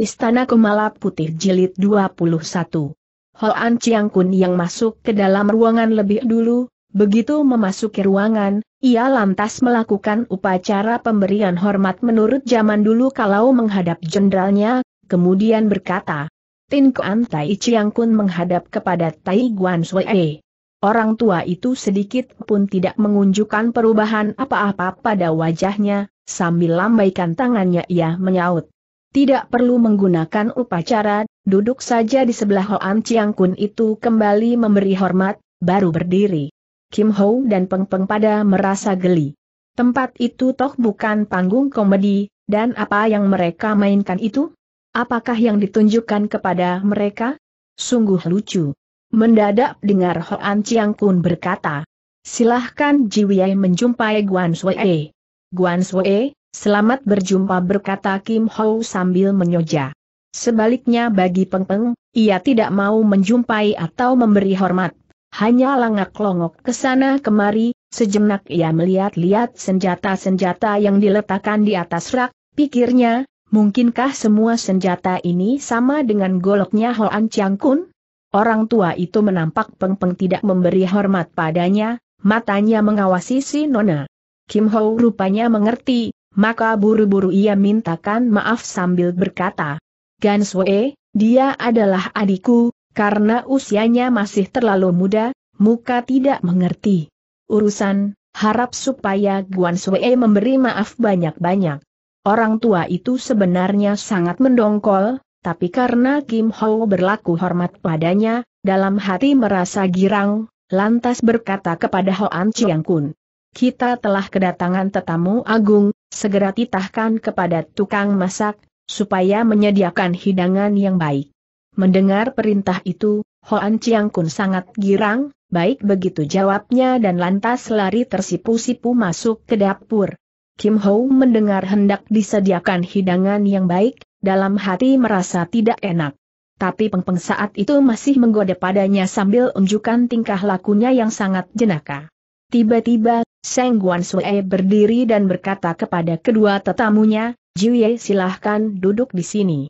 Istana Kumala Putih Jilid 21. Hoan Chiang Kun yang masuk ke dalam ruangan lebih dulu, begitu memasuki ruangan, ia lantas melakukan upacara pemberian hormat menurut zaman dulu kalau menghadap jenderalnya, kemudian berkata, Tin Kuan Tai Chiang Kun menghadap kepada Tai Guan Sue. Orang tua itu sedikit pun tidak mengunjukkan perubahan apa-apa pada wajahnya, sambil lambaikan tangannya ia menyaut. Tidak perlu menggunakan upacara, duduk saja di sebelah Hoan Chiang Kun itu kembali memberi hormat, baru berdiri. Kim Ho dan Peng Peng pada merasa geli. Tempat itu toh bukan panggung komedi, dan apa yang mereka mainkan itu? Apakah yang ditunjukkan kepada mereka? Sungguh lucu. Mendadak dengar Hoan Chiang Kun berkata, Silahkan Jiwei menjumpai Guan E. Guan E? Selamat berjumpa berkata Kim Ho sambil menyoja. Sebaliknya bagi Peng Peng, ia tidak mau menjumpai atau memberi hormat. Hanya langak longok ke sana kemari, sejenak ia melihat-lihat senjata-senjata yang diletakkan di atas rak, pikirnya, mungkinkah semua senjata ini sama dengan goloknya Hoan Chiang Kun? Orang tua itu menampak Peng Peng tidak memberi hormat padanya, matanya mengawasi si Nona. Kim Ho rupanya mengerti, maka buru-buru ia mintakan maaf sambil berkata, Ganswe, dia adalah adikku, karena usianya masih terlalu muda, muka tidak mengerti. Urusan, harap supaya Guan Sue memberi maaf banyak-banyak. Orang tua itu sebenarnya sangat mendongkol, tapi karena Kim Ho berlaku hormat padanya, dalam hati merasa girang, lantas berkata kepada Hoan Chiang Kun. Kita telah kedatangan tetamu agung, segera titahkan kepada tukang masak, supaya menyediakan hidangan yang baik. Mendengar perintah itu, Hoan Chiang Kun sangat girang, baik begitu jawabnya dan lantas lari tersipu-sipu masuk ke dapur. Kim Ho mendengar hendak disediakan hidangan yang baik, dalam hati merasa tidak enak. Tapi Pengpeng -peng saat itu masih menggoda padanya sambil unjukkan tingkah lakunya yang sangat jenaka. Tiba-tiba, Seng Guan Sue berdiri dan berkata kepada kedua tetamunya, "Jiuye, silahkan duduk di sini.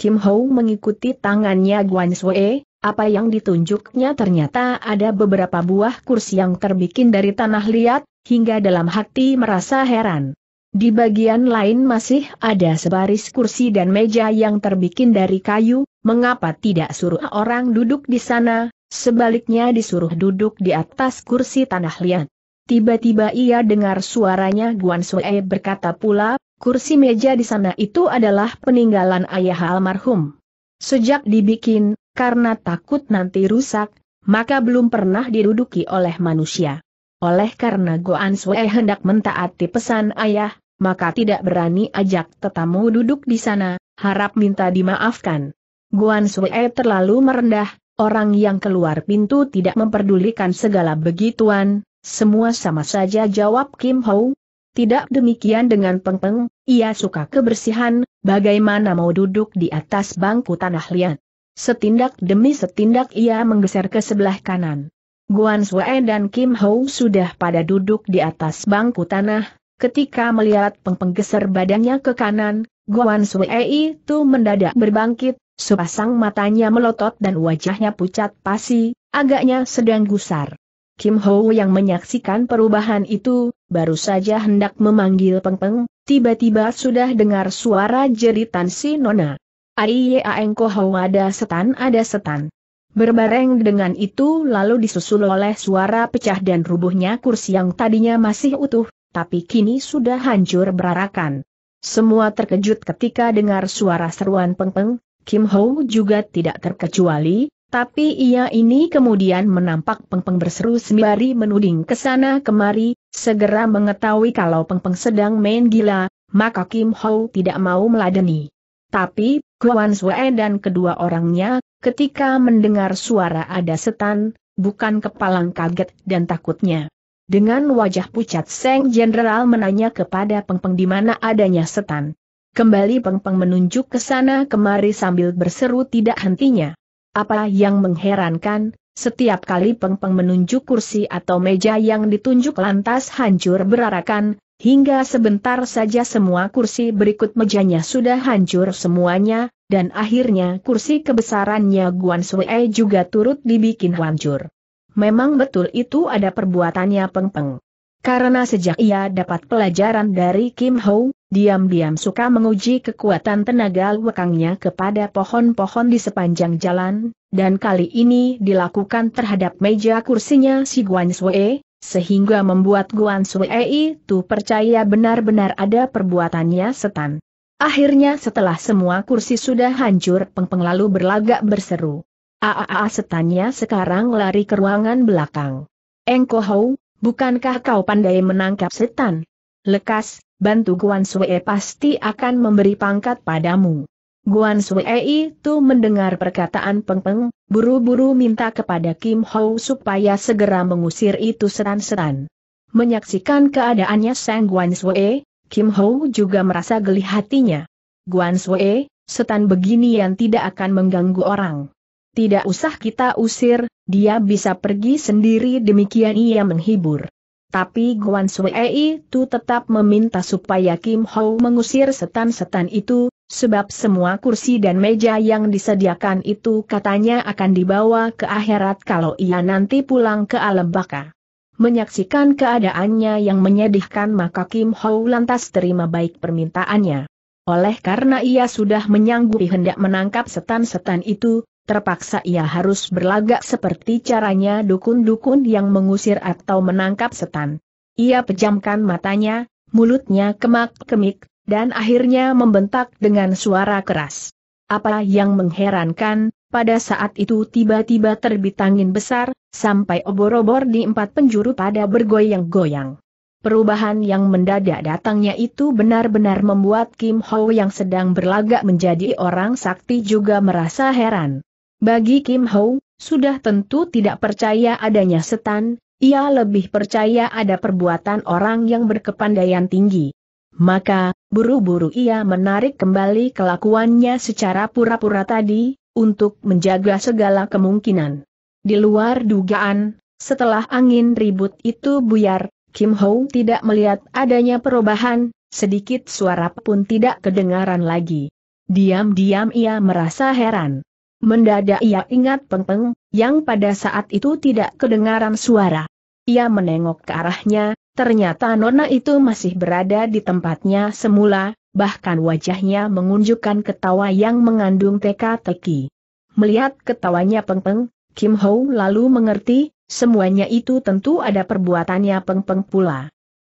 Kim Ho mengikuti tangannya Guan Sue, apa yang ditunjuknya ternyata ada beberapa buah kursi yang terbikin dari tanah liat, hingga dalam hati merasa heran. Di bagian lain masih ada sebaris kursi dan meja yang terbikin dari kayu, mengapa tidak suruh orang duduk di sana, sebaliknya disuruh duduk di atas kursi tanah liat. Tiba-tiba ia dengar suaranya Guan Sue berkata pula, kursi meja di sana itu adalah peninggalan ayah almarhum. Sejak dibikin, karena takut nanti rusak, maka belum pernah diduduki oleh manusia. Oleh karena Guan Sue hendak mentaati pesan ayah, maka tidak berani ajak tetamu duduk di sana, harap minta dimaafkan. Guan Sue terlalu merendah, orang yang keluar pintu tidak memperdulikan segala begituan, semua sama saja jawab Kim Ho. Tidak demikian dengan Peng Peng, ia suka kebersihan, bagaimana mau duduk di atas bangku tanah liat. Setindak demi setindak ia menggeser ke sebelah kanan. Guan Sue dan Kim Ho sudah pada duduk di atas bangku tanah, ketika melihat Peng Peng geser badannya ke kanan, Guan Sue itu mendadak berbangkit, sepasang matanya melotot dan wajahnya pucat pasi, agaknya sedang gusar. Kim Ho yang menyaksikan perubahan itu, baru saja hendak memanggil pengpeng, tiba-tiba sudah dengar suara jeritan si Nona. Aiye Aeng Ho ada setan ada setan. Berbareng dengan itu lalu disusul oleh suara pecah dan rubuhnya kursi yang tadinya masih utuh, tapi kini sudah hancur berarakan. Semua terkejut ketika dengar suara seruan pengpeng, Kim Ho juga tidak terkecuali, tapi ia ini kemudian menampak Pengpeng berseru sembari menuding ke sana kemari, segera mengetahui kalau Pengpeng sedang main gila, maka Kim Ho tidak mau meladeni. Tapi, Guan Sue dan kedua orangnya, ketika mendengar suara ada setan, bukan kepalang kaget dan takutnya. Dengan wajah pucat Seng Jenderal menanya kepada Pengpeng di mana adanya setan. Kembali Pengpeng menunjuk ke sana kemari sambil berseru tidak hentinya. Apa yang mengherankan, setiap kali pengpeng -peng menunjuk kursi atau meja yang ditunjuk lantas hancur berarakan, hingga sebentar saja semua kursi berikut mejanya sudah hancur semuanya, dan akhirnya kursi kebesarannya Guan Sue juga turut dibikin hancur. Memang betul itu ada perbuatannya Peng Peng. Karena sejak ia dapat pelajaran dari Kim Ho, diam-diam suka menguji kekuatan tenaga lekangnya kepada pohon-pohon di sepanjang jalan, dan kali ini dilakukan terhadap meja kursinya si Guan Sue, sehingga membuat Guan Sue itu percaya benar-benar ada perbuatannya setan. Akhirnya setelah semua kursi sudah hancur Peng -peng lalu berlagak berseru. Aaa setannya sekarang lari ke ruangan belakang. Engko bukankah kau pandai menangkap setan? Lekas, bantu Guan Sue pasti akan memberi pangkat padamu. Guan Sue itu mendengar perkataan Peng Peng, buru-buru minta kepada Kim Ho supaya segera mengusir itu setan-setan. Menyaksikan keadaannya Sang Guan Sue, Kim Ho juga merasa geli hatinya. Guan Sue, setan begini yang tidak akan mengganggu orang. Tidak usah kita usir, dia bisa pergi sendiri demikian ia menghibur. Tapi Guan Suei itu tetap meminta supaya Kim Ho mengusir setan-setan itu, sebab semua kursi dan meja yang disediakan itu katanya akan dibawa ke akhirat kalau ia nanti pulang ke alam baka. Menyaksikan keadaannya yang menyedihkan maka Kim Ho lantas terima baik permintaannya. Oleh karena ia sudah menyanggupi hendak menangkap setan-setan itu, terpaksa ia harus berlagak seperti caranya dukun-dukun yang mengusir atau menangkap setan. Ia pejamkan matanya, mulutnya kemak-kemik, dan akhirnya membentak dengan suara keras. Apa yang mengherankan, pada saat itu tiba-tiba terbit angin besar, sampai obor-obor di empat penjuru pada bergoyang-goyang. Perubahan yang mendadak datangnya itu benar-benar membuat Kim Ho yang sedang berlagak menjadi orang sakti juga merasa heran. Bagi Kim Ho, sudah tentu tidak percaya adanya setan, ia lebih percaya ada perbuatan orang yang berkepandaian tinggi. Maka, buru-buru ia menarik kembali kelakuannya secara pura-pura tadi, untuk menjaga segala kemungkinan. Di luar dugaan, setelah angin ribut itu buyar, Kim Ho tidak melihat adanya perubahan, sedikit suara pun tidak kedengaran lagi. Diam-diam ia merasa heran. Mendadak ia ingat Pengpeng, -peng, yang pada saat itu tidak kedengaran suara. Ia menengok ke arahnya, ternyata Nona itu masih berada di tempatnya semula, bahkan wajahnya mengunjukkan ketawa yang mengandung teka-teki. Melihat ketawanya Pengpeng, -peng, Kim Ho lalu mengerti, semuanya itu tentu ada perbuatannya Pengpeng -peng pula.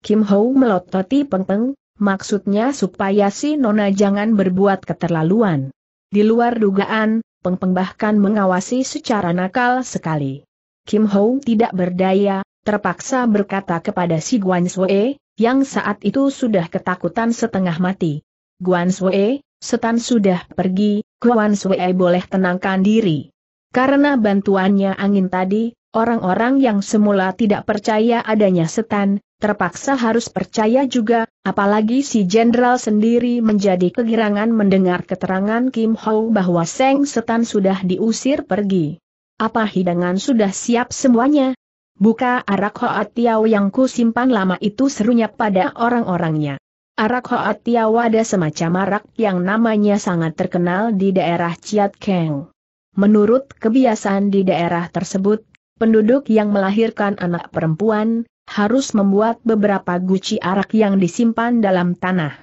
Kim Ho melototi Pengpeng, maksudnya supaya si Nona jangan berbuat keterlaluan. Di luar dugaan, Peng Peng bahkan mengawasi secara nakal sekali. Kim Ho tidak berdaya, terpaksa berkata kepada si Guan Sue, yang saat itu sudah ketakutan setengah mati. Guan Sue, setan sudah pergi, Guan Sue boleh tenangkan diri. Karena bantuannya angin tadi, Orang-orang yang semula tidak percaya adanya setan, terpaksa harus percaya juga, apalagi si jenderal sendiri menjadi kegirangan mendengar keterangan Kim Ho bahwa Seng Setan sudah diusir pergi. Apa hidangan sudah siap semuanya? Buka arak hoa tiaw yang ku simpan lama itu serunya pada orang-orangnya. Arak hoa tiaw ada semacam arak yang namanya sangat terkenal di daerah Chiat Keng. Menurut kebiasaan di daerah tersebut, Penduduk yang melahirkan anak perempuan, harus membuat beberapa guci arak yang disimpan dalam tanah.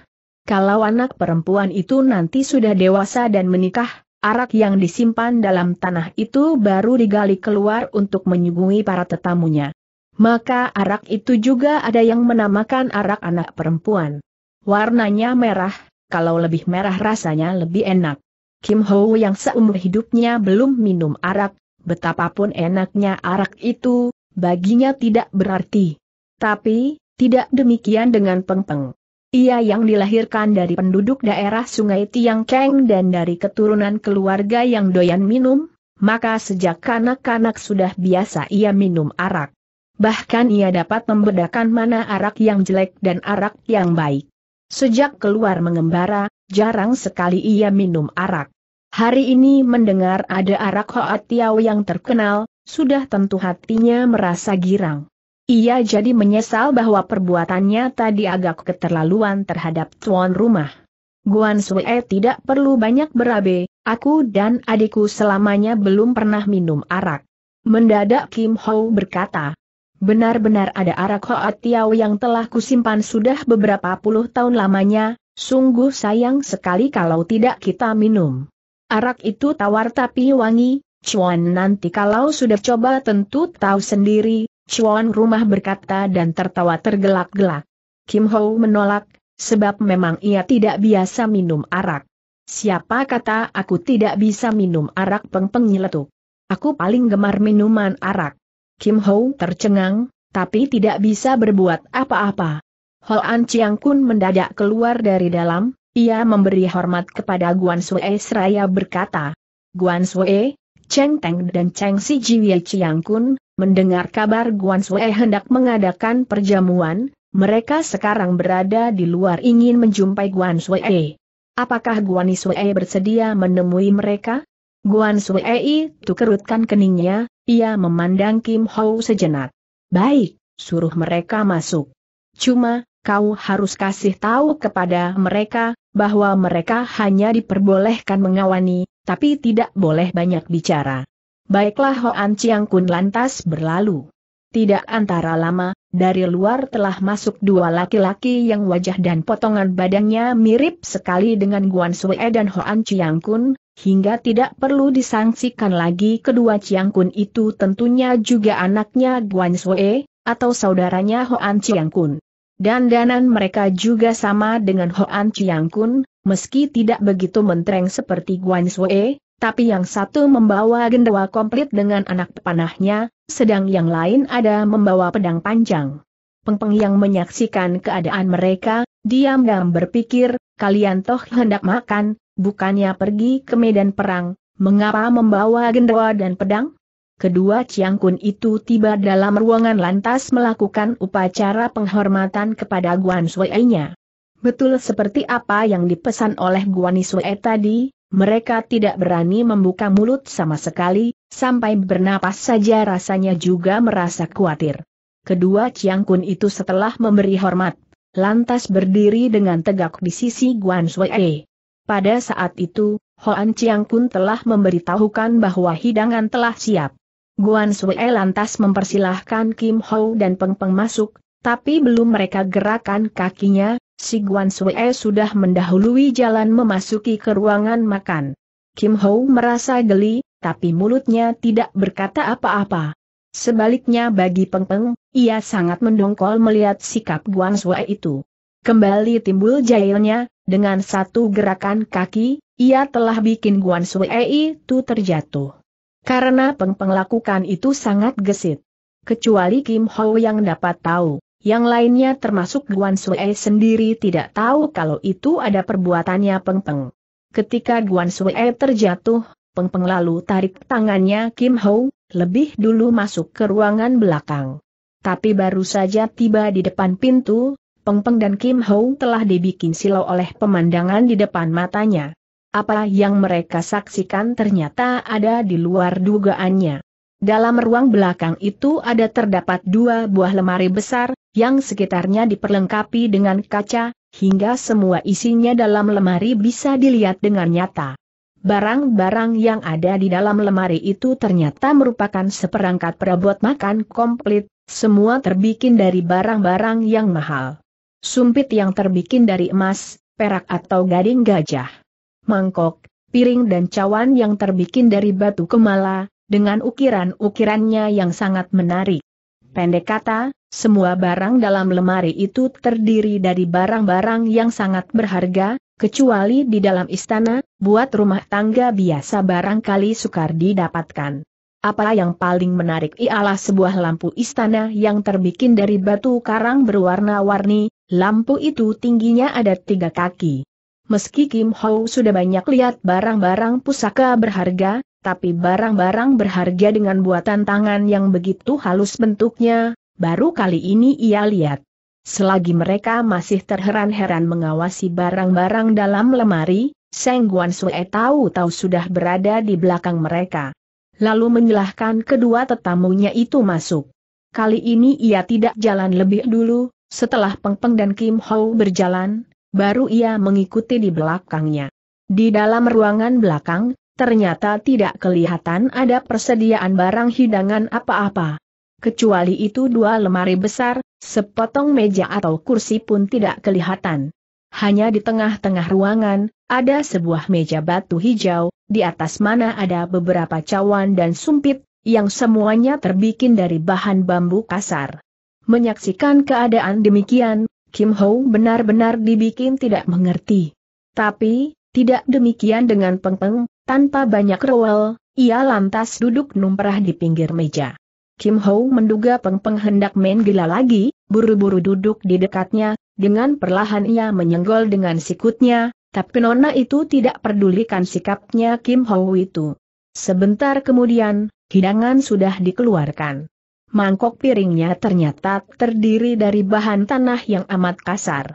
Kalau anak perempuan itu nanti sudah dewasa dan menikah, arak yang disimpan dalam tanah itu baru digali keluar untuk menyuguhi para tetamunya. Maka arak itu juga ada yang menamakan arak anak perempuan. Warnanya merah, kalau lebih merah rasanya lebih enak. Kim Ho yang seumur hidupnya belum minum arak, betapapun enaknya arak itu, baginya tidak berarti. Tapi, tidak demikian dengan Pengpeng. Ia yang dilahirkan dari penduduk daerah Sungai Tiang Keng dan dari keturunan keluarga yang doyan minum, maka sejak kanak-kanak sudah biasa ia minum arak. Bahkan ia dapat membedakan mana arak yang jelek dan arak yang baik. Sejak keluar mengembara, jarang sekali ia minum arak. Hari ini mendengar ada arak Hoat yang terkenal, sudah tentu hatinya merasa girang. Ia jadi menyesal bahwa perbuatannya tadi agak keterlaluan terhadap tuan rumah. Guan Sue eh, tidak perlu banyak berabe, aku dan adikku selamanya belum pernah minum arak. Mendadak Kim Ho berkata, benar-benar ada arak Hoat yang telah kusimpan sudah beberapa puluh tahun lamanya, sungguh sayang sekali kalau tidak kita minum. Arak itu tawar tapi wangi, Chuan nanti kalau sudah coba tentu tahu sendiri, Chuan rumah berkata dan tertawa tergelak-gelak. Kim Ho menolak, sebab memang ia tidak biasa minum arak. Siapa kata aku tidak bisa minum arak pengpeng nyeletuk. Aku paling gemar minuman arak. Kim Ho tercengang, tapi tidak bisa berbuat apa-apa. Hoan Chiang Kun mendadak keluar dari dalam, ia memberi hormat kepada Guan Sue seraya berkata, Guan Sue, Cheng Teng dan Cheng Si Jiwie Chiang Kun, mendengar kabar Guan Sue hendak mengadakan perjamuan, mereka sekarang berada di luar ingin menjumpai Guan Sue. Apakah Guan Sue bersedia menemui mereka? Guan Sue itu kerutkan keningnya, ia memandang Kim Hou sejenak. Baik, suruh mereka masuk. Cuma, kau harus kasih tahu kepada mereka, bahwa mereka hanya diperbolehkan mengawani, tapi tidak boleh banyak bicara. Baiklah Hoan Chiang Kun lantas berlalu. Tidak antara lama, dari luar telah masuk dua laki-laki yang wajah dan potongan badannya mirip sekali dengan Guan Sue dan Hoan Chiang Kun, hingga tidak perlu disangsikan lagi kedua Chiang Kun itu tentunya juga anaknya Guan Sue, atau saudaranya Hoan Chiang Kun. Dandanan mereka juga sama dengan Hoan Chiang Kun, meski tidak begitu mentereng seperti Guan Sue, tapi yang satu membawa gendawa komplit dengan anak panahnya, sedang yang lain ada membawa pedang panjang. Pengpeng yang menyaksikan keadaan mereka, diam-diam berpikir, kalian toh hendak makan, bukannya pergi ke medan perang, mengapa membawa gendawa dan pedang? kedua Chiang Kun itu tiba dalam ruangan lantas melakukan upacara penghormatan kepada Guan Sui-nya. Betul seperti apa yang dipesan oleh Guan Sui tadi, mereka tidak berani membuka mulut sama sekali, sampai bernapas saja rasanya juga merasa khawatir. Kedua Chiang Kun itu setelah memberi hormat, lantas berdiri dengan tegak di sisi Guan Sui. Pada saat itu, Hoan Chiang Kun telah memberitahukan bahwa hidangan telah siap. Guan Sue lantas mempersilahkan Kim Ho dan Peng Peng masuk, tapi belum mereka gerakan kakinya, si Guan Sue sudah mendahului jalan memasuki ke ruangan makan. Kim Ho merasa geli, tapi mulutnya tidak berkata apa-apa. Sebaliknya bagi Peng Peng, ia sangat mendongkol melihat sikap Guan Sue itu. Kembali timbul jailnya, dengan satu gerakan kaki, ia telah bikin Guan Sue itu terjatuh. Karena Peng Peng itu sangat gesit. Kecuali Kim Ho yang dapat tahu, yang lainnya termasuk Guan Sue sendiri tidak tahu kalau itu ada perbuatannya Peng Peng. Ketika Guan Sue terjatuh, Peng Peng lalu tarik tangannya Kim Ho, lebih dulu masuk ke ruangan belakang. Tapi baru saja tiba di depan pintu, Peng Peng dan Kim Ho telah dibikin silau oleh pemandangan di depan matanya. Apa yang mereka saksikan ternyata ada di luar dugaannya. Dalam ruang belakang itu ada terdapat dua buah lemari besar, yang sekitarnya diperlengkapi dengan kaca, hingga semua isinya dalam lemari bisa dilihat dengan nyata. Barang-barang yang ada di dalam lemari itu ternyata merupakan seperangkat perabot makan komplit, semua terbikin dari barang-barang yang mahal. Sumpit yang terbikin dari emas, perak atau gading gajah mangkok, piring dan cawan yang terbikin dari batu kemala, dengan ukiran-ukirannya yang sangat menarik. Pendek kata, semua barang dalam lemari itu terdiri dari barang-barang yang sangat berharga, kecuali di dalam istana, buat rumah tangga biasa barangkali sukar didapatkan. Apa yang paling menarik ialah sebuah lampu istana yang terbikin dari batu karang berwarna-warni, lampu itu tingginya ada tiga kaki. Meski Kim Ho sudah banyak lihat barang-barang pusaka berharga, tapi barang-barang berharga dengan buatan tangan yang begitu halus bentuknya, baru kali ini ia lihat. Selagi mereka masih terheran-heran mengawasi barang-barang dalam lemari, Seng Guan Sue tahu-tahu sudah berada di belakang mereka. Lalu menyilahkan kedua tetamunya itu masuk. Kali ini ia tidak jalan lebih dulu, setelah Peng Peng dan Kim Ho berjalan, baru ia mengikuti di belakangnya. Di dalam ruangan belakang, ternyata tidak kelihatan ada persediaan barang hidangan apa-apa. Kecuali itu dua lemari besar, sepotong meja atau kursi pun tidak kelihatan. Hanya di tengah-tengah ruangan, ada sebuah meja batu hijau, di atas mana ada beberapa cawan dan sumpit, yang semuanya terbikin dari bahan bambu kasar. Menyaksikan keadaan demikian, Kim Ho benar-benar dibikin tidak mengerti. Tapi, tidak demikian dengan Peng Peng, tanpa banyak rewel, ia lantas duduk numperah di pinggir meja. Kim Ho menduga Peng Peng hendak main gila lagi, buru-buru duduk di dekatnya, dengan perlahan ia menyenggol dengan sikutnya, tapi Nona itu tidak pedulikan sikapnya Kim Ho itu. Sebentar kemudian, hidangan sudah dikeluarkan mangkok piringnya ternyata terdiri dari bahan tanah yang amat kasar.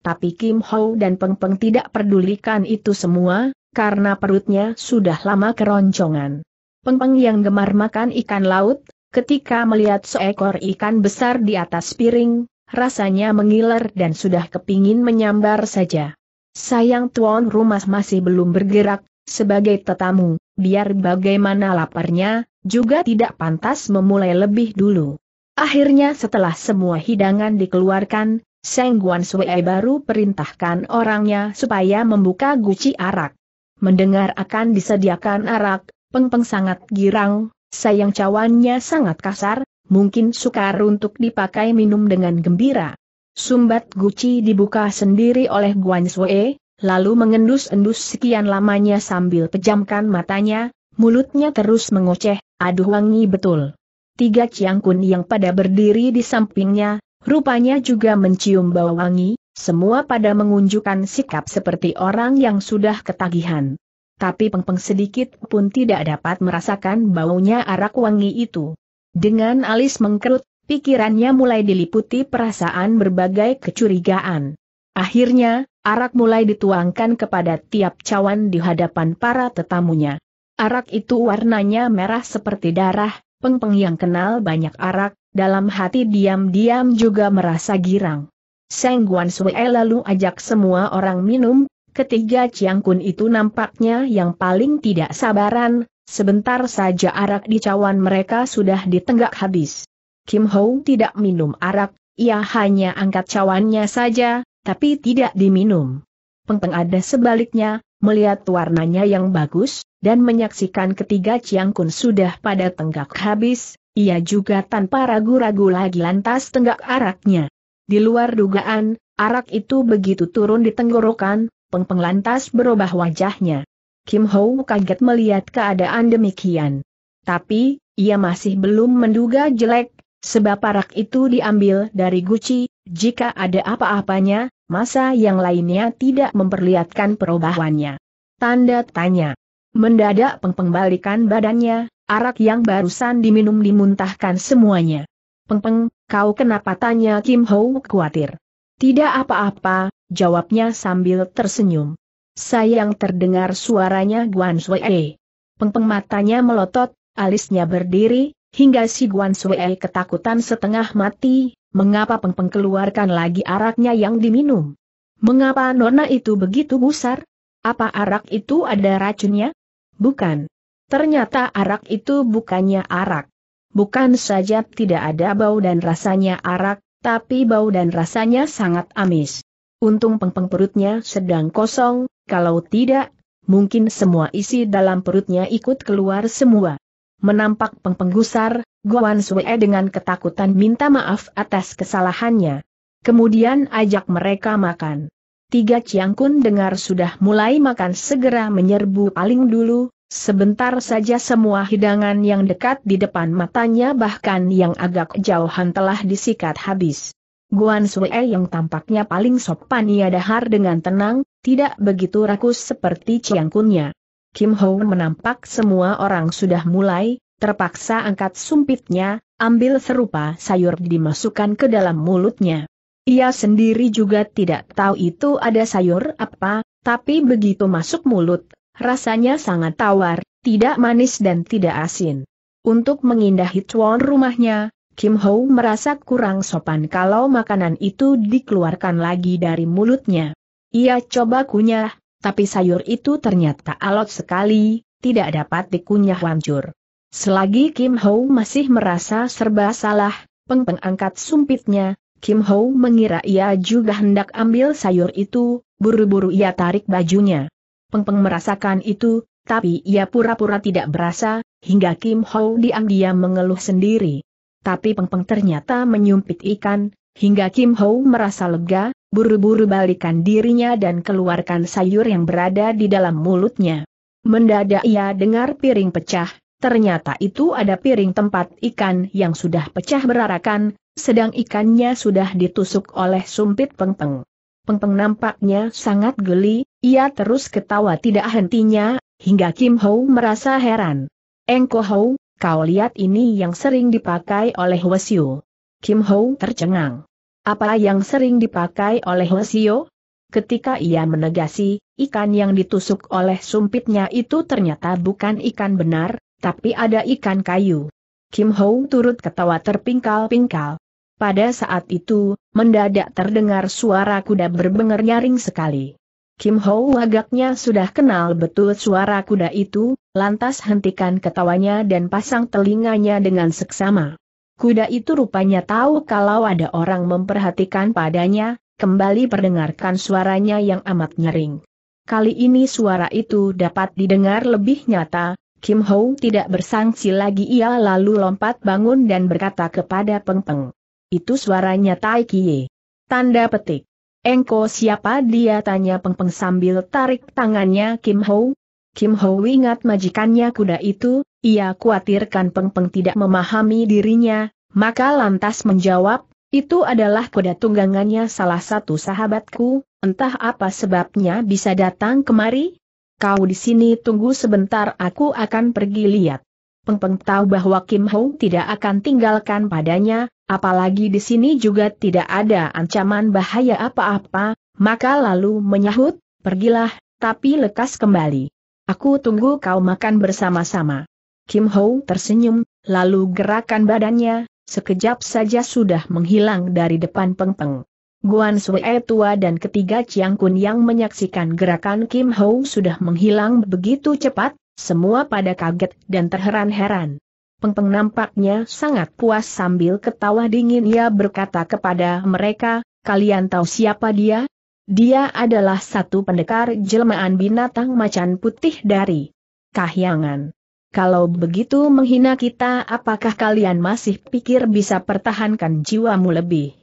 Tapi Kim Ho dan Peng Peng tidak pedulikan itu semua, karena perutnya sudah lama keroncongan. Peng Peng yang gemar makan ikan laut, ketika melihat seekor ikan besar di atas piring, rasanya mengiler dan sudah kepingin menyambar saja. Sayang tuan rumah masih belum bergerak, sebagai tetamu, biar bagaimana laparnya, juga tidak pantas memulai lebih dulu. Akhirnya setelah semua hidangan dikeluarkan, Seng Guan Sui baru perintahkan orangnya supaya membuka guci arak. Mendengar akan disediakan arak, Peng Peng sangat girang, sayang cawannya sangat kasar, mungkin sukar untuk dipakai minum dengan gembira. Sumbat guci dibuka sendiri oleh Guan Sui, lalu mengendus-endus sekian lamanya sambil pejamkan matanya, mulutnya terus mengoceh, Aduh wangi betul. Tiga ciangkun yang pada berdiri di sampingnya, rupanya juga mencium bau wangi, semua pada mengunjukkan sikap seperti orang yang sudah ketagihan. Tapi Pengpeng sedikit pun tidak dapat merasakan baunya arak wangi itu. Dengan alis mengkerut, pikirannya mulai diliputi perasaan berbagai kecurigaan. Akhirnya, arak mulai dituangkan kepada tiap cawan di hadapan para tetamunya. Arak itu warnanya merah seperti darah, pengpeng yang kenal banyak arak, dalam hati diam-diam juga merasa girang. Seng Guan Sui lalu ajak semua orang minum, ketiga Chiang Kun itu nampaknya yang paling tidak sabaran, sebentar saja arak di cawan mereka sudah ditenggak habis. Kim Ho tidak minum arak, ia hanya angkat cawannya saja, tapi tidak diminum. Pengpeng ada sebaliknya, melihat warnanya yang bagus, dan menyaksikan ketiga Chiang Kun sudah pada tenggak habis, ia juga tanpa ragu-ragu lagi lantas tenggak araknya. Di luar dugaan, arak itu begitu turun di tenggorokan, peng-peng lantas berubah wajahnya. Kim Ho kaget melihat keadaan demikian. Tapi, ia masih belum menduga jelek, Sebab parak itu diambil dari guci, jika ada apa-apanya, masa yang lainnya tidak memperlihatkan perubahannya. Tanda tanya. Mendadak pengpengbalikan badannya, arak yang barusan diminum dimuntahkan semuanya. Pengpeng, kau kenapa tanya Kim Ho khawatir? Tidak apa-apa, jawabnya sambil tersenyum. Sayang terdengar suaranya Guan Sui. Pengpeng matanya melotot, alisnya berdiri, Hingga si Guan Sue ketakutan setengah mati, mengapa Peng Peng keluarkan lagi araknya yang diminum? Mengapa nona itu begitu besar? Apa arak itu ada racunnya? Bukan. Ternyata arak itu bukannya arak. Bukan saja tidak ada bau dan rasanya arak, tapi bau dan rasanya sangat amis. Untung peng peng perutnya sedang kosong, kalau tidak, mungkin semua isi dalam perutnya ikut keluar semua. Menampak pengpenggusar, Guan Sue dengan ketakutan minta maaf atas kesalahannya. Kemudian ajak mereka makan. Tiga Kun dengar sudah mulai makan segera menyerbu paling dulu, sebentar saja semua hidangan yang dekat di depan matanya bahkan yang agak jauhan telah disikat habis. Guan Sue yang tampaknya paling sopan ia dahar dengan tenang, tidak begitu rakus seperti Kunnya. Kim Ho menampak semua orang sudah mulai, terpaksa angkat sumpitnya, ambil serupa sayur dimasukkan ke dalam mulutnya. Ia sendiri juga tidak tahu itu ada sayur apa, tapi begitu masuk mulut, rasanya sangat tawar, tidak manis dan tidak asin. Untuk mengindahi cuan rumahnya, Kim Ho merasa kurang sopan kalau makanan itu dikeluarkan lagi dari mulutnya. Ia coba kunyah, tapi sayur itu ternyata alot sekali, tidak dapat dikunyah hancur. Selagi Kim Ho masih merasa serba salah, Peng Peng angkat sumpitnya, Kim Ho mengira ia juga hendak ambil sayur itu, buru-buru ia tarik bajunya. Peng Peng merasakan itu, tapi ia pura-pura tidak berasa, hingga Kim Ho diam-diam mengeluh sendiri. Tapi Peng Peng ternyata menyumpit ikan, Hingga Kim Ho merasa lega, buru-buru balikan dirinya dan keluarkan sayur yang berada di dalam mulutnya. Mendadak ia dengar piring pecah, ternyata itu ada piring tempat ikan yang sudah pecah berarakan, sedang ikannya sudah ditusuk oleh sumpit pengpeng. Pengpeng nampaknya sangat geli, ia terus ketawa tidak hentinya, hingga Kim Ho merasa heran. Engko Ho, kau lihat ini yang sering dipakai oleh Wesyu. Kim Ho tercengang. Apa yang sering dipakai oleh Lesio? Ketika ia menegasi, ikan yang ditusuk oleh sumpitnya itu ternyata bukan ikan benar, tapi ada ikan kayu. Kim Ho turut ketawa terpingkal-pingkal. Pada saat itu, mendadak terdengar suara kuda berbengar nyaring sekali. Kim Ho agaknya sudah kenal betul suara kuda itu, lantas hentikan ketawanya dan pasang telinganya dengan seksama. Kuda itu rupanya tahu kalau ada orang memperhatikan padanya, kembali perdengarkan suaranya yang amat nyering. Kali ini suara itu dapat didengar lebih nyata, Kim Ho tidak bersangsi lagi ia lalu lompat bangun dan berkata kepada Peng Peng. Itu suaranya Tai Kie. Tanda petik. Engko siapa dia tanya Peng Peng sambil tarik tangannya Kim Ho, Kim Ho ingat majikannya kuda itu, ia khawatirkan Peng Peng tidak memahami dirinya, maka lantas menjawab, itu adalah kuda tunggangannya salah satu sahabatku, entah apa sebabnya bisa datang kemari. Kau di sini tunggu sebentar aku akan pergi lihat. Peng Peng tahu bahwa Kim Ho tidak akan tinggalkan padanya, apalagi di sini juga tidak ada ancaman bahaya apa-apa, maka lalu menyahut, pergilah, tapi lekas kembali. Aku tunggu kau makan bersama-sama. Kim Ho tersenyum, lalu gerakan badannya, sekejap saja sudah menghilang dari depan pengpeng. Guan Sui tua dan ketiga Chiang Kun yang menyaksikan gerakan Kim Ho sudah menghilang begitu cepat, semua pada kaget dan terheran-heran. Pengpeng nampaknya sangat puas sambil ketawa dingin ia berkata kepada mereka, kalian tahu siapa dia? Dia adalah satu pendekar jelmaan binatang macan putih dari Kahyangan. Kalau begitu menghina kita apakah kalian masih pikir bisa pertahankan jiwamu lebih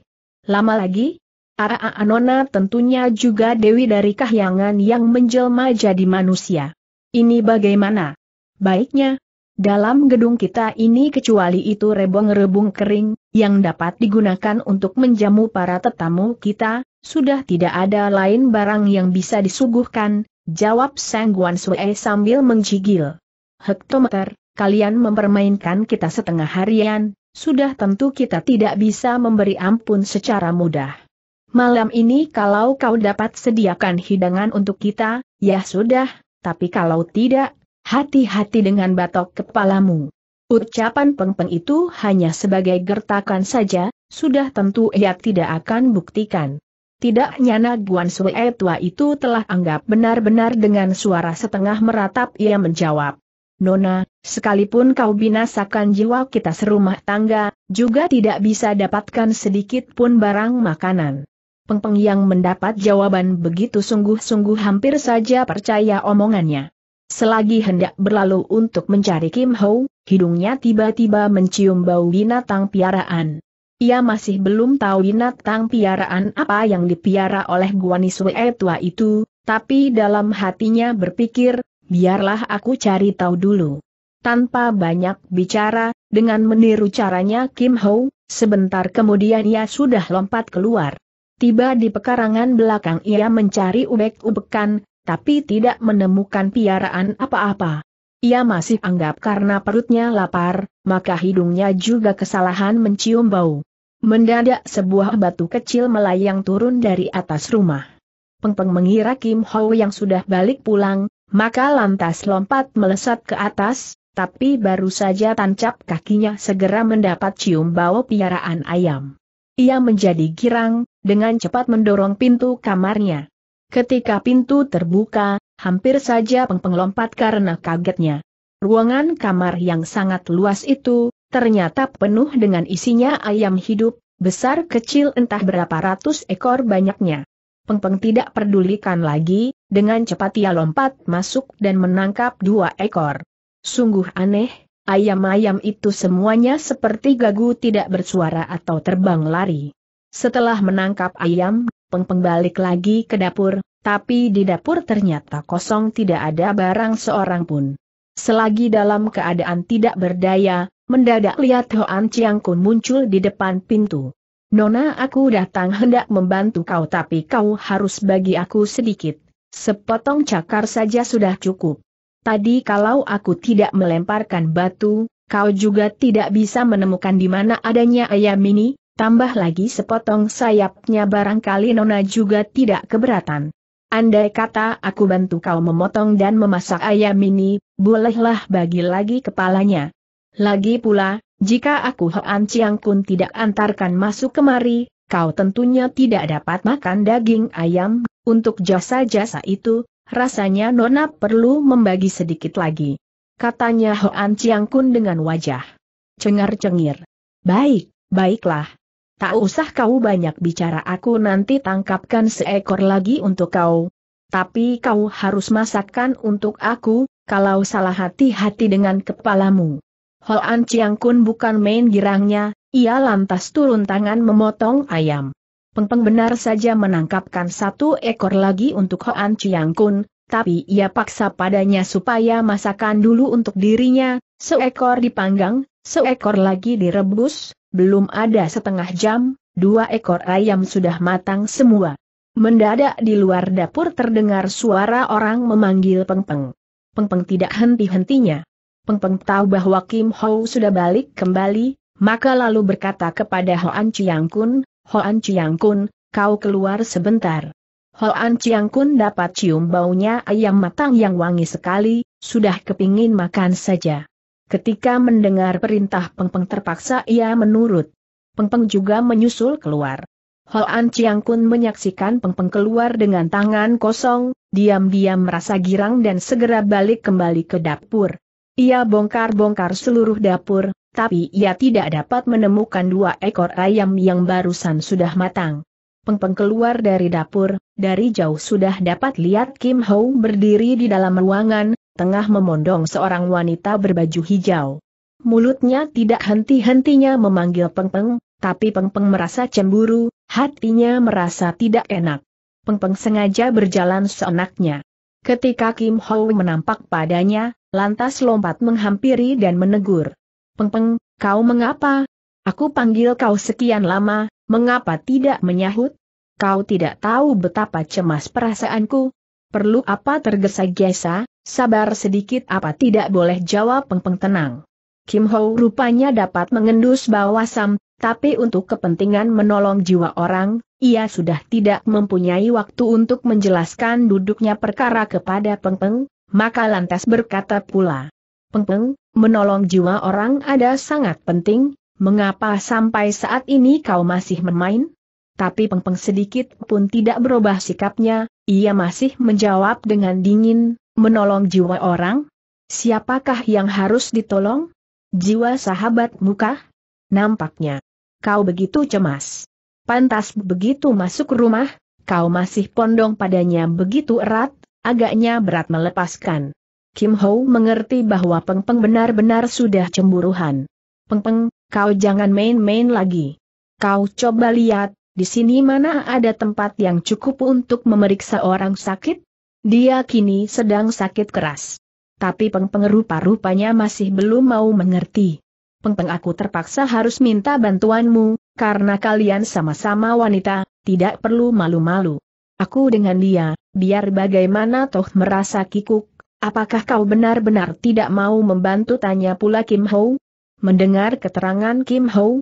lama lagi? Ara Anona tentunya juga Dewi dari Kahyangan yang menjelma jadi manusia. Ini bagaimana? Baiknya, dalam gedung kita ini kecuali itu rebung rebung kering, yang dapat digunakan untuk menjamu para tetamu kita, sudah tidak ada lain barang yang bisa disuguhkan, jawab Sang Guan Sue sambil menggigil. Hektometer, kalian mempermainkan kita setengah harian, sudah tentu kita tidak bisa memberi ampun secara mudah. Malam ini kalau kau dapat sediakan hidangan untuk kita, ya sudah, tapi kalau tidak, hati-hati dengan batok kepalamu. Ucapan pengpeng itu hanya sebagai gertakan saja, sudah tentu ia tidak akan buktikan. Tidak nyana Guan Sue tua itu telah anggap benar-benar dengan suara setengah meratap ia menjawab. Nona, sekalipun kau binasakan jiwa kita serumah tangga, juga tidak bisa dapatkan sedikit pun barang makanan. Pengpeng yang mendapat jawaban begitu sungguh-sungguh hampir saja percaya omongannya. Selagi hendak berlalu untuk mencari Kim Ho, hidungnya tiba-tiba mencium bau binatang piaraan. Ia masih belum tahu binatang piaraan apa yang dipiara oleh Guanisue tua itu, tapi dalam hatinya berpikir, biarlah aku cari tahu dulu. Tanpa banyak bicara, dengan meniru caranya Kim Ho, sebentar kemudian ia sudah lompat keluar. Tiba di pekarangan belakang ia mencari ubek-ubekan, tapi tidak menemukan piaraan apa-apa. Ia masih anggap karena perutnya lapar, maka hidungnya juga kesalahan mencium bau. Mendadak sebuah batu kecil melayang turun dari atas rumah. Pengpeng mengira Kim Ho yang sudah balik pulang, maka lantas lompat melesat ke atas, tapi baru saja tancap kakinya segera mendapat cium bau piaraan ayam. Ia menjadi girang, dengan cepat mendorong pintu kamarnya. Ketika pintu terbuka, Hampir saja Pengpeng lompat karena kagetnya. Ruangan kamar yang sangat luas itu, ternyata penuh dengan isinya ayam hidup, besar kecil entah berapa ratus ekor banyaknya. Pengpeng tidak pedulikan lagi, dengan cepat ia lompat masuk dan menangkap dua ekor. Sungguh aneh, ayam-ayam itu semuanya seperti gagu tidak bersuara atau terbang lari. Setelah menangkap ayam, Pengpeng balik lagi ke dapur, tapi di dapur ternyata kosong tidak ada barang seorang pun. Selagi dalam keadaan tidak berdaya, mendadak lihat Hoan Chiang Kun muncul di depan pintu. Nona aku datang hendak membantu kau tapi kau harus bagi aku sedikit. Sepotong cakar saja sudah cukup. Tadi kalau aku tidak melemparkan batu, kau juga tidak bisa menemukan di mana adanya ayam ini, Tambah lagi sepotong sayapnya barangkali Nona juga tidak keberatan. Andai kata aku bantu kau memotong dan memasak ayam ini, bolehlah bagi lagi kepalanya. Lagi pula, jika aku Hoan Chiang Kun tidak antarkan masuk kemari, kau tentunya tidak dapat makan daging ayam, untuk jasa-jasa itu, rasanya Nona perlu membagi sedikit lagi. Katanya Hoan Chiang Kun dengan wajah cengar-cengir. Baik, baiklah, Tak usah kau banyak bicara aku nanti tangkapkan seekor lagi untuk kau. Tapi kau harus masakkan untuk aku, kalau salah hati-hati dengan kepalamu. Hoan Chiang Kun bukan main girangnya, ia lantas turun tangan memotong ayam. Pengpeng benar saja menangkapkan satu ekor lagi untuk Hoan Chiang Kun, tapi ia paksa padanya supaya masakan dulu untuk dirinya, seekor dipanggang, seekor lagi direbus, belum ada setengah jam, dua ekor ayam sudah matang semua. Mendadak di luar dapur terdengar suara orang memanggil Pengpeng. Pengpeng tidak henti-hentinya. Pengpeng tahu bahwa Kim Ho sudah balik kembali, maka lalu berkata kepada Hoan Chiang Kun, Hoan Chiang Kun, kau keluar sebentar. Hoan Chiang Kun dapat cium baunya ayam matang yang wangi sekali, sudah kepingin makan saja. Ketika mendengar perintah peng -peng terpaksa ia menurut. peng -peng juga menyusul keluar. Hoan Chiang Kun menyaksikan peng -peng keluar dengan tangan kosong, diam-diam merasa girang dan segera balik kembali ke dapur. Ia bongkar-bongkar seluruh dapur, tapi ia tidak dapat menemukan dua ekor ayam yang barusan sudah matang. peng -peng keluar dari dapur, dari jauh sudah dapat lihat Kim Ho berdiri di dalam ruangan, tengah memondong seorang wanita berbaju hijau. Mulutnya tidak henti-hentinya memanggil Pengpeng, -peng, tapi Pengpeng -peng merasa cemburu, hatinya merasa tidak enak. Pengpeng -peng sengaja berjalan seenaknya. Ketika Kim Ho menampak padanya, lantas lompat menghampiri dan menegur. Pengpeng, kau mengapa? Aku panggil kau sekian lama, mengapa tidak menyahut? Kau tidak tahu betapa cemas perasaanku, perlu apa tergesa-gesa, sabar sedikit apa tidak boleh jawab pengpeng -peng tenang. Kim Ho rupanya dapat mengendus bahwa Sam, tapi untuk kepentingan menolong jiwa orang, ia sudah tidak mempunyai waktu untuk menjelaskan duduknya perkara kepada Pengpeng, -peng, maka lantas berkata pula. Pengpeng, -peng, menolong jiwa orang ada sangat penting, mengapa sampai saat ini kau masih bermain? Tapi Peng Peng sedikit pun tidak berubah sikapnya, ia masih menjawab dengan dingin, menolong jiwa orang? Siapakah yang harus ditolong? Jiwa sahabat muka? Nampaknya. Kau begitu cemas. Pantas begitu masuk rumah, kau masih pondong padanya begitu erat, agaknya berat melepaskan. Kim Ho mengerti bahwa Peng Peng benar-benar sudah cemburuhan. Peng Peng, kau jangan main-main lagi. Kau coba lihat, di sini mana ada tempat yang cukup untuk memeriksa orang sakit? Dia kini sedang sakit keras. Tapi Pengpeng rupa-rupanya masih belum mau mengerti. Pengpeng aku terpaksa harus minta bantuanmu, karena kalian sama-sama wanita, tidak perlu malu-malu. Aku dengan dia, biar bagaimana toh merasa kikuk, apakah kau benar-benar tidak mau membantu tanya pula Kim Ho? Mendengar keterangan Kim Ho,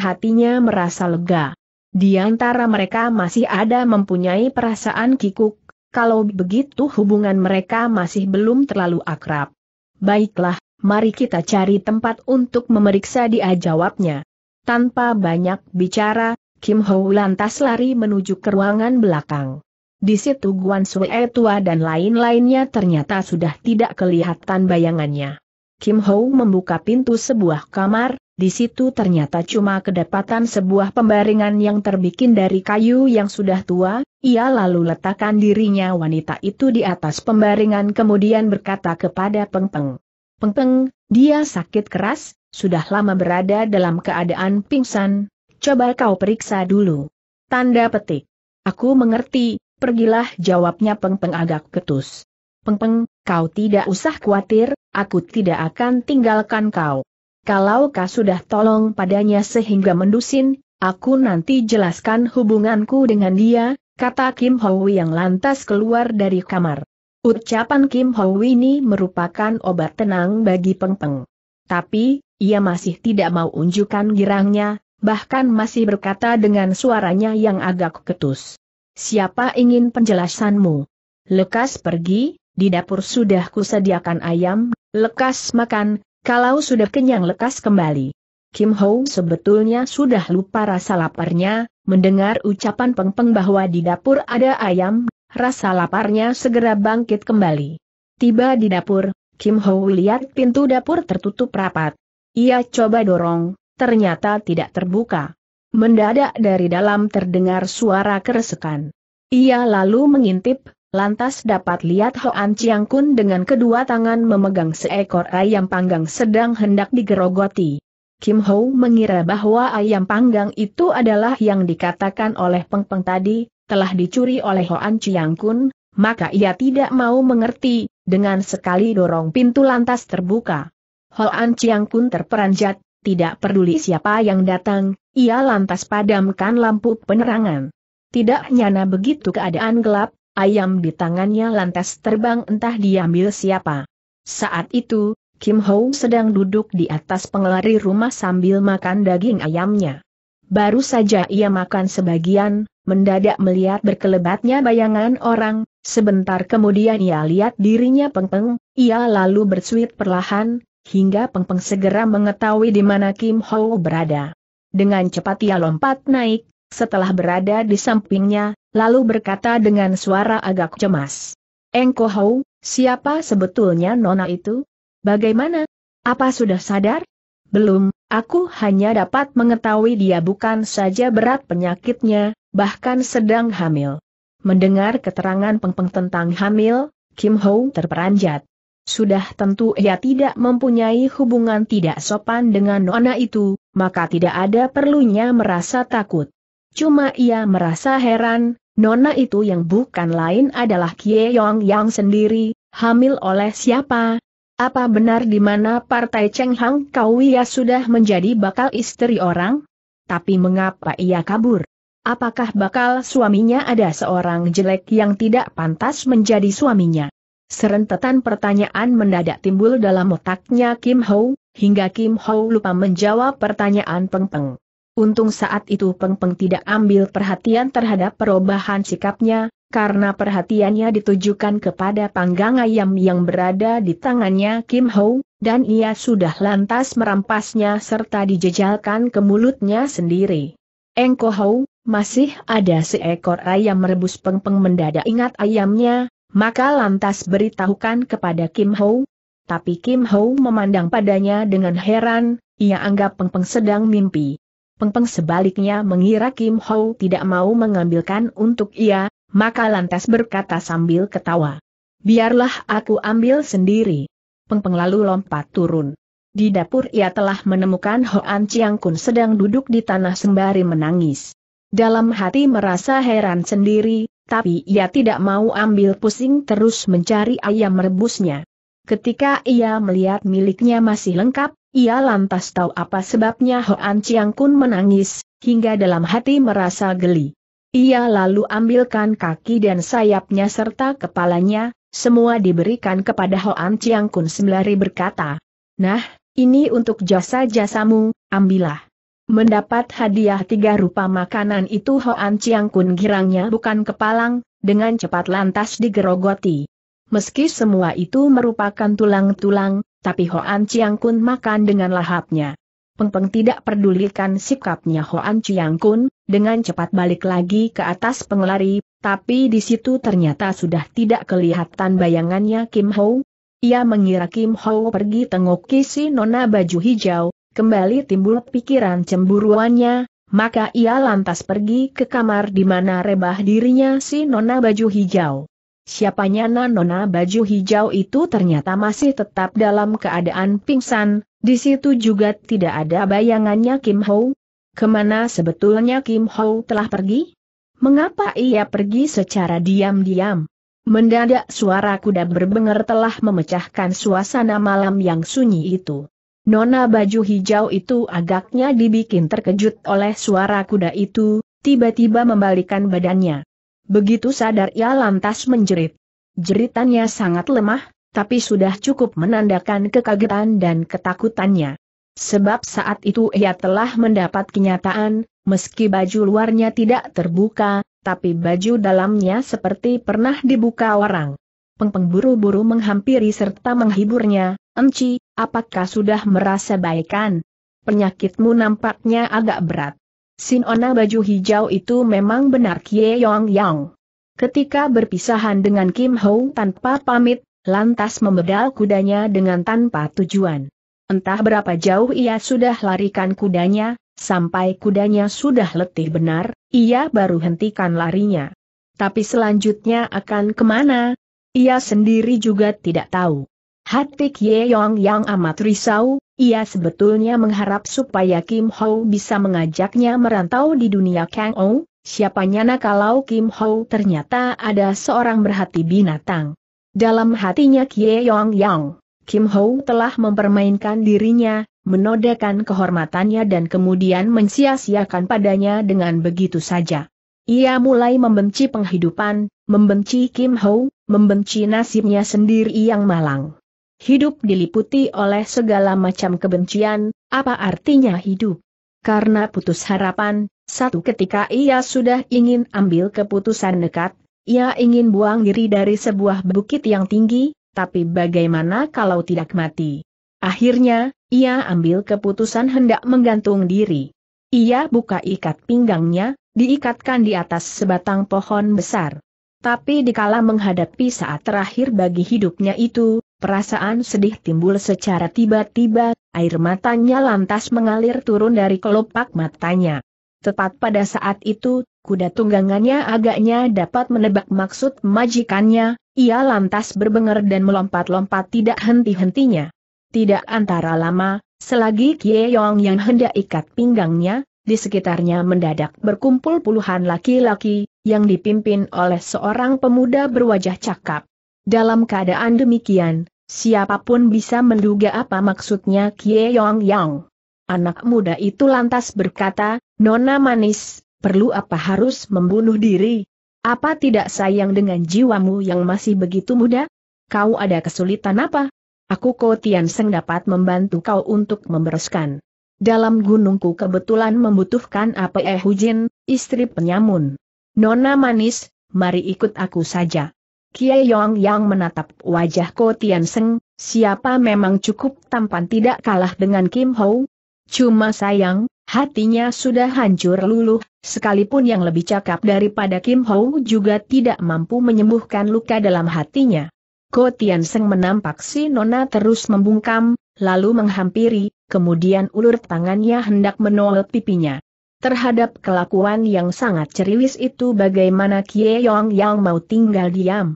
hatinya merasa lega. Di antara mereka masih ada mempunyai perasaan kikuk, kalau begitu hubungan mereka masih belum terlalu akrab. Baiklah, mari kita cari tempat untuk memeriksa dia jawabnya. Tanpa banyak bicara, Kim Ho lantas lari menuju ke ruangan belakang. Di situ Guan Sue tua dan lain-lainnya ternyata sudah tidak kelihatan bayangannya. Kim Ho membuka pintu sebuah kamar, di situ ternyata cuma kedapatan sebuah pembaringan yang terbikin dari kayu yang sudah tua, ia lalu letakkan dirinya wanita itu di atas pembaringan kemudian berkata kepada Pengpeng. Pengpeng, dia sakit keras, sudah lama berada dalam keadaan pingsan, coba kau periksa dulu. Tanda petik. Aku mengerti, pergilah jawabnya Pengpeng agak ketus. Pengpeng, kau tidak usah khawatir, aku tidak akan tinggalkan kau. Kalau kau sudah tolong padanya sehingga mendusin, aku nanti jelaskan hubunganku dengan dia, kata Kim Howi yang lantas keluar dari kamar. Ucapan Kim Howi ini merupakan obat tenang bagi Peng Peng. Tapi, ia masih tidak mau unjukkan girangnya, bahkan masih berkata dengan suaranya yang agak ketus. Siapa ingin penjelasanmu? Lekas pergi, di dapur sudah kusediakan ayam, lekas makan, kalau sudah kenyang lekas kembali. Kim Ho sebetulnya sudah lupa rasa laparnya, mendengar ucapan Peng Peng bahwa di dapur ada ayam, rasa laparnya segera bangkit kembali. Tiba di dapur, Kim Ho lihat pintu dapur tertutup rapat. Ia coba dorong, ternyata tidak terbuka. Mendadak dari dalam terdengar suara keresekan. Ia lalu mengintip, lantas dapat lihat Ho Hoan Chiang Kun dengan kedua tangan memegang seekor ayam panggang sedang hendak digerogoti. Kim Ho mengira bahwa ayam panggang itu adalah yang dikatakan oleh Peng Peng tadi, telah dicuri oleh Ho Hoan Chiang Kun, maka ia tidak mau mengerti, dengan sekali dorong pintu lantas terbuka. Ho Hoan Chiang Kun terperanjat, tidak peduli siapa yang datang, ia lantas padamkan lampu penerangan. Tidak nyana begitu keadaan gelap, Ayam di tangannya lantas terbang entah diambil siapa. Saat itu, Kim Ho sedang duduk di atas pengelari rumah sambil makan daging ayamnya. Baru saja ia makan sebagian, mendadak melihat berkelebatnya bayangan orang, sebentar kemudian ia lihat dirinya pengpeng, ia lalu bersuit perlahan, hingga pengpeng segera mengetahui di mana Kim Ho berada. Dengan cepat ia lompat naik, setelah berada di sampingnya, lalu berkata dengan suara agak cemas. Engko Hou, siapa sebetulnya nona itu? Bagaimana? Apa sudah sadar? Belum, aku hanya dapat mengetahui dia bukan saja berat penyakitnya, bahkan sedang hamil. Mendengar keterangan Pengpeng -peng tentang hamil, Kim Ho terperanjat. Sudah tentu ia tidak mempunyai hubungan tidak sopan dengan Nona itu, maka tidak ada perlunya merasa takut. Cuma ia merasa heran, nona itu yang bukan lain adalah Kie Yong Yang sendiri, hamil oleh siapa? Apa benar di mana partai Cheng Hang kau ia sudah menjadi bakal istri orang? Tapi mengapa ia kabur? Apakah bakal suaminya ada seorang jelek yang tidak pantas menjadi suaminya? Serentetan pertanyaan mendadak timbul dalam otaknya Kim Ho, hingga Kim Ho lupa menjawab pertanyaan Peng Peng. Untung saat itu Peng Peng tidak ambil perhatian terhadap perubahan sikapnya, karena perhatiannya ditujukan kepada panggang ayam yang berada di tangannya Kim Ho, dan ia sudah lantas merampasnya serta dijejalkan ke mulutnya sendiri. Engko Ho, masih ada seekor ayam merebus Peng Peng mendadak ingat ayamnya, maka lantas beritahukan kepada Kim Ho. Tapi Kim Ho memandang padanya dengan heran, ia anggap Peng Peng sedang mimpi. Peng Peng sebaliknya mengira Kim Ho tidak mau mengambilkan untuk ia, maka lantas berkata sambil ketawa. Biarlah aku ambil sendiri. Peng Peng lalu lompat turun. Di dapur ia telah menemukan Hoan Chiang Kun sedang duduk di tanah sembari menangis. Dalam hati merasa heran sendiri, tapi ia tidak mau ambil pusing terus mencari ayam rebusnya. Ketika ia melihat miliknya masih lengkap, ia lantas tahu apa sebabnya Hoan Chiang Kun menangis, hingga dalam hati merasa geli. Ia lalu ambilkan kaki dan sayapnya serta kepalanya, semua diberikan kepada Hoan Chiang Kun sembari berkata, Nah, ini untuk jasa-jasamu, ambillah. Mendapat hadiah tiga rupa makanan itu Hoan Chiang Kun girangnya bukan kepalang, dengan cepat lantas digerogoti. Meski semua itu merupakan tulang-tulang, tapi Hoan Chiang Kun makan dengan lahapnya. Peng Peng tidak pedulikan sikapnya Hoan Chiang Kun, dengan cepat balik lagi ke atas pengelari, tapi di situ ternyata sudah tidak kelihatan bayangannya Kim Ho. Ia mengira Kim Ho pergi tengok si nona baju hijau, kembali timbul pikiran cemburuannya, maka ia lantas pergi ke kamar di mana rebah dirinya si nona baju hijau. Siapanya Nona baju hijau itu ternyata masih tetap dalam keadaan pingsan, di situ juga tidak ada bayangannya Kim Ho. Kemana sebetulnya Kim Ho telah pergi? Mengapa ia pergi secara diam-diam? Mendadak suara kuda berbenger telah memecahkan suasana malam yang sunyi itu. Nona baju hijau itu agaknya dibikin terkejut oleh suara kuda itu, tiba-tiba membalikan badannya. Begitu sadar ia lantas menjerit. Jeritannya sangat lemah, tapi sudah cukup menandakan kekagetan dan ketakutannya. Sebab saat itu ia telah mendapat kenyataan, meski baju luarnya tidak terbuka, tapi baju dalamnya seperti pernah dibuka orang. Pengpeng buru-buru menghampiri serta menghiburnya, Enci, apakah sudah merasa baikan? Penyakitmu nampaknya agak berat. Sinona baju hijau itu memang benar Kie Yong Yang. Ketika berpisahan dengan Kim Ho tanpa pamit, lantas membedal kudanya dengan tanpa tujuan. Entah berapa jauh ia sudah larikan kudanya, sampai kudanya sudah letih benar, ia baru hentikan larinya. Tapi selanjutnya akan kemana? Ia sendiri juga tidak tahu. Hati Kie Yong yang amat risau, ia sebetulnya mengharap supaya Kim Ho bisa mengajaknya merantau di dunia Kang O, siapanya nak kalau Kim Ho ternyata ada seorang berhati binatang. Dalam hatinya Kie Yong Yang, Kim Ho telah mempermainkan dirinya, menodakan kehormatannya dan kemudian mensia-siakan padanya dengan begitu saja. Ia mulai membenci penghidupan, membenci Kim Ho, membenci nasibnya sendiri yang malang. Hidup diliputi oleh segala macam kebencian, apa artinya hidup? Karena putus harapan, satu ketika ia sudah ingin ambil keputusan dekat, ia ingin buang diri dari sebuah bukit yang tinggi, tapi bagaimana kalau tidak mati? Akhirnya, ia ambil keputusan hendak menggantung diri. Ia buka ikat pinggangnya, diikatkan di atas sebatang pohon besar. Tapi dikala menghadapi saat terakhir bagi hidupnya itu, Perasaan sedih timbul secara tiba-tiba, air matanya lantas mengalir turun dari kelopak matanya. Tepat pada saat itu, kuda tunggangannya agaknya dapat menebak maksud majikannya, ia lantas berbenger dan melompat-lompat tidak henti-hentinya. Tidak antara lama, selagi Yong yang hendak ikat pinggangnya, di sekitarnya mendadak berkumpul puluhan laki-laki, yang dipimpin oleh seorang pemuda berwajah cakap. Dalam keadaan demikian, siapapun bisa menduga apa maksudnya Kie Yong Yang. Anak muda itu lantas berkata, Nona manis, perlu apa harus membunuh diri? Apa tidak sayang dengan jiwamu yang masih begitu muda? Kau ada kesulitan apa? Aku Ko Tian Seng dapat membantu kau untuk membereskan. Dalam gunungku kebetulan membutuhkan apa eh Hujin, istri penyamun. Nona manis, mari ikut aku saja. Kie Yong yang menatap wajah Ko Tian Seng, siapa memang cukup tampan tidak kalah dengan Kim Ho. Cuma sayang, hatinya sudah hancur luluh, sekalipun yang lebih cakap daripada Kim Ho juga tidak mampu menyembuhkan luka dalam hatinya. Ko Tian Seng menampak si Nona terus membungkam, lalu menghampiri, kemudian ulur tangannya hendak menolak pipinya. Terhadap kelakuan yang sangat ceriwis itu bagaimana Kie Yong yang mau tinggal diam.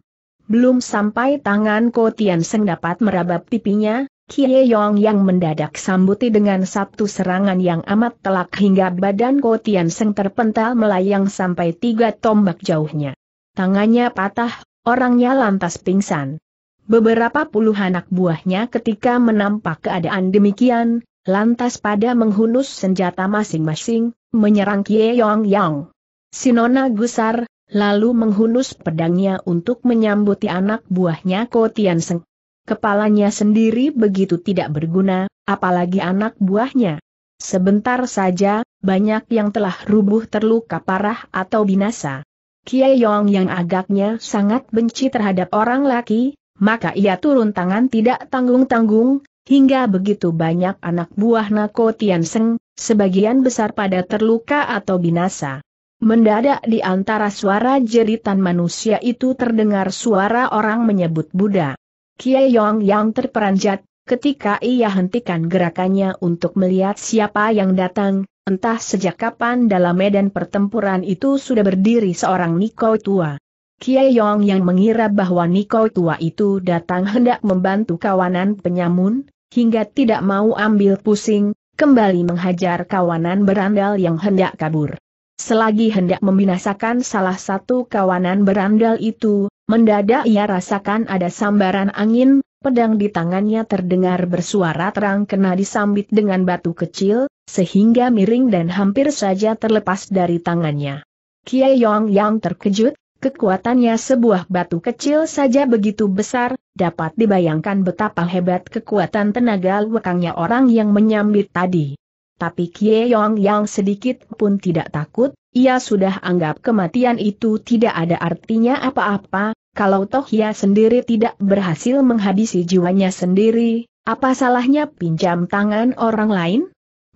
Belum sampai tangan Ko Tian Seng dapat merabap pipinya, Kie Yong yang mendadak sambuti dengan satu serangan yang amat telak hingga badan Ko Tian Seng terpental melayang sampai tiga tombak jauhnya. Tangannya patah, orangnya lantas pingsan. Beberapa puluh anak buahnya ketika menampak keadaan demikian, lantas pada menghunus senjata masing-masing, menyerang Kie Yong Yang. Sinona gusar, lalu menghunus pedangnya untuk menyambuti anak buahnya Ko Tian Seng. Kepalanya sendiri begitu tidak berguna, apalagi anak buahnya. Sebentar saja, banyak yang telah rubuh terluka parah atau binasa. Kiai Yong yang agaknya sangat benci terhadap orang laki, maka ia turun tangan tidak tanggung-tanggung, hingga begitu banyak anak buah Nako Tian Seng, sebagian besar pada terluka atau binasa. Mendadak di antara suara jeritan manusia itu terdengar suara orang menyebut Buddha. Kiai Yong yang terperanjat, ketika ia hentikan gerakannya untuk melihat siapa yang datang, entah sejak kapan dalam medan pertempuran itu sudah berdiri seorang Niko tua. Kiai Yong yang mengira bahwa Niko tua itu datang hendak membantu kawanan penyamun, hingga tidak mau ambil pusing, kembali menghajar kawanan berandal yang hendak kabur. Selagi hendak membinasakan salah satu kawanan berandal itu, mendadak ia rasakan ada sambaran angin, pedang di tangannya terdengar bersuara terang kena disambit dengan batu kecil, sehingga miring dan hampir saja terlepas dari tangannya. Kiai Yong yang terkejut, Kekuatannya sebuah batu kecil saja begitu besar, dapat dibayangkan betapa hebat kekuatan tenaga lekangnya orang yang menyambit tadi. Tapi Kie Yong yang sedikit pun tidak takut, ia sudah anggap kematian itu tidak ada artinya apa-apa, kalau toh ia sendiri tidak berhasil menghabisi jiwanya sendiri, apa salahnya pinjam tangan orang lain?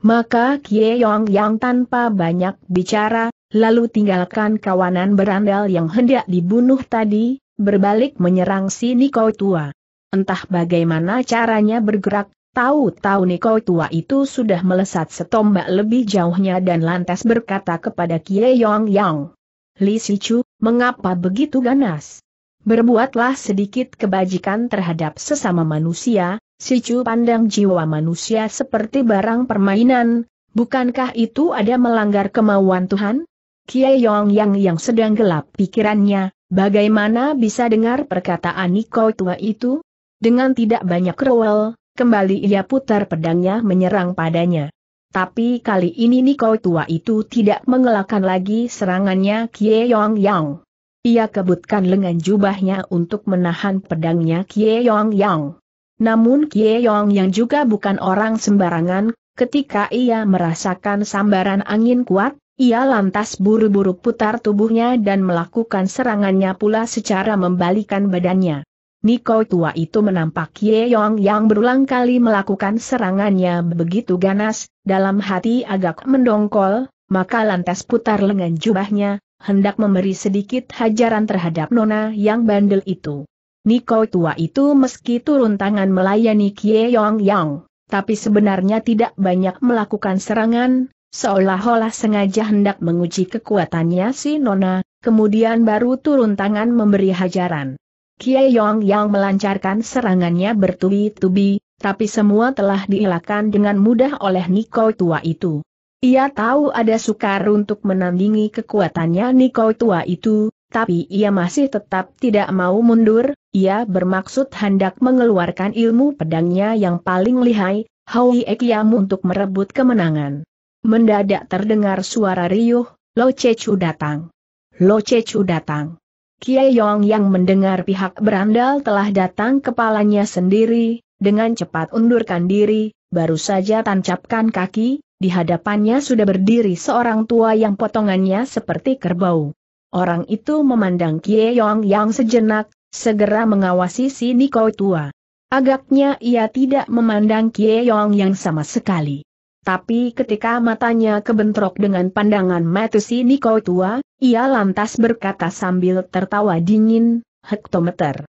Maka Kie Yong yang tanpa banyak bicara, lalu tinggalkan kawanan berandal yang hendak dibunuh tadi, berbalik menyerang si Niko tua. Entah bagaimana caranya bergerak, Tahu-tahu Niko tua itu sudah melesat setombak lebih jauhnya dan lantas berkata kepada Kie Yong Yang. Li Sichu, mengapa begitu ganas? Berbuatlah sedikit kebajikan terhadap sesama manusia, Sichu pandang jiwa manusia seperti barang permainan, bukankah itu ada melanggar kemauan Tuhan? Kie Yong Yang yang sedang gelap pikirannya, bagaimana bisa dengar perkataan Niko tua itu? Dengan tidak banyak rewel, Kembali ia putar pedangnya menyerang padanya. Tapi kali ini Niko tua itu tidak mengelakkan lagi serangannya Kie Yong Yang. Ia kebutkan lengan jubahnya untuk menahan pedangnya Kie Yong Yang. Namun Kie Yong Yang juga bukan orang sembarangan, ketika ia merasakan sambaran angin kuat, ia lantas buru-buru putar tubuhnya dan melakukan serangannya pula secara membalikan badannya. Niko tua itu menampak Ye Yong yang berulang kali melakukan serangannya begitu ganas, dalam hati agak mendongkol, maka lantas putar lengan jubahnya, hendak memberi sedikit hajaran terhadap nona yang bandel itu. Niko tua itu meski turun tangan melayani Yong Yang, tapi sebenarnya tidak banyak melakukan serangan, seolah-olah sengaja hendak menguji kekuatannya si nona, kemudian baru turun tangan memberi hajaran. Kiai Yong yang melancarkan serangannya bertubi-tubi, tapi semua telah dielakkan dengan mudah oleh Niko tua itu. Ia tahu ada sukar untuk menandingi kekuatannya Niko tua itu, tapi ia masih tetap tidak mau mundur, ia bermaksud hendak mengeluarkan ilmu pedangnya yang paling lihai, Hawi Ekiam untuk merebut kemenangan. Mendadak terdengar suara riuh, Lo Chechu datang. Lo Chechu datang. Kiai Yong yang mendengar pihak berandal telah datang kepalanya sendiri, dengan cepat undurkan diri, baru saja tancapkan kaki, di hadapannya sudah berdiri seorang tua yang potongannya seperti kerbau. Orang itu memandang Kie Yong yang sejenak, segera mengawasi si Niko tua. Agaknya ia tidak memandang Kie Yong yang sama sekali. Tapi ketika matanya kebentrok dengan pandangan si Niko tua, ia lantas berkata sambil tertawa dingin, hektometer.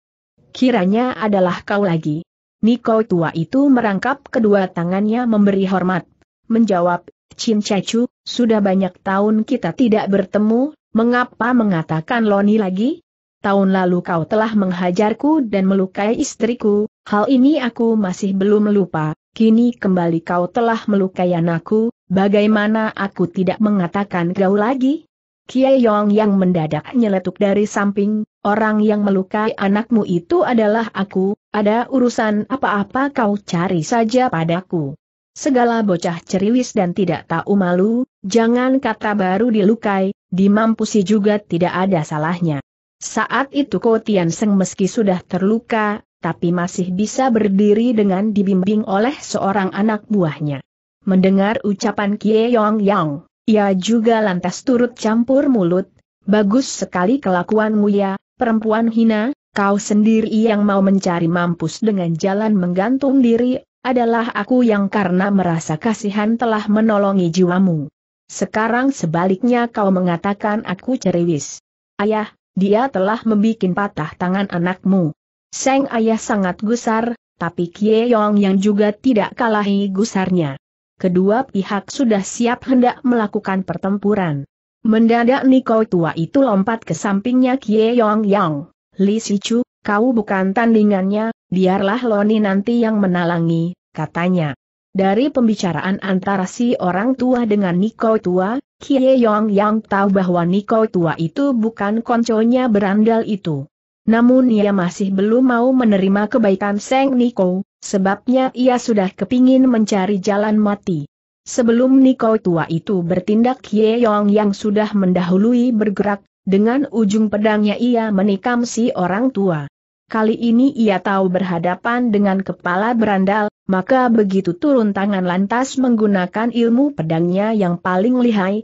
Kiranya adalah kau lagi. Niko tua itu merangkap kedua tangannya memberi hormat. Menjawab, Chin Chachu, sudah banyak tahun kita tidak bertemu, mengapa mengatakan Loni lagi? Tahun lalu kau telah menghajarku dan melukai istriku, hal ini aku masih belum lupa, kini kembali kau telah melukai anakku, bagaimana aku tidak mengatakan kau lagi? Kiai Yong yang mendadak nyeletuk dari samping, orang yang melukai anakmu itu adalah aku, ada urusan apa-apa kau cari saja padaku. Segala bocah ceriwis dan tidak tahu malu, jangan kata baru dilukai, dimampusi juga tidak ada salahnya. Saat itu Ko Tian Seng meski sudah terluka, tapi masih bisa berdiri dengan dibimbing oleh seorang anak buahnya. Mendengar ucapan Kie Yong Yang, ia juga lantas turut campur mulut, bagus sekali kelakuanmu ya, perempuan hina, kau sendiri yang mau mencari mampus dengan jalan menggantung diri, adalah aku yang karena merasa kasihan telah menolongi jiwamu. Sekarang sebaliknya kau mengatakan aku cerewis. Ayah, dia telah membuat patah tangan anakmu. Seng ayah sangat gusar, tapi Kie Yong yang juga tidak kalahi gusarnya. Kedua pihak sudah siap hendak melakukan pertempuran. Mendadak Niko tua itu lompat ke sampingnya Kie Yong Yang. Li Sichu, kau bukan tandingannya, biarlah Loni nanti yang menalangi, katanya. Dari pembicaraan antara si orang tua dengan Niko tua, Kie Yong Yang tahu bahwa Niko tua itu bukan konconya berandal itu. Namun ia masih belum mau menerima kebaikan Seng Niko, sebabnya ia sudah kepingin mencari jalan mati. Sebelum Niko tua itu bertindak Ye Yong yang sudah mendahului bergerak, dengan ujung pedangnya ia menikam si orang tua. Kali ini ia tahu berhadapan dengan kepala berandal, maka begitu turun tangan lantas menggunakan ilmu pedangnya yang paling lihai,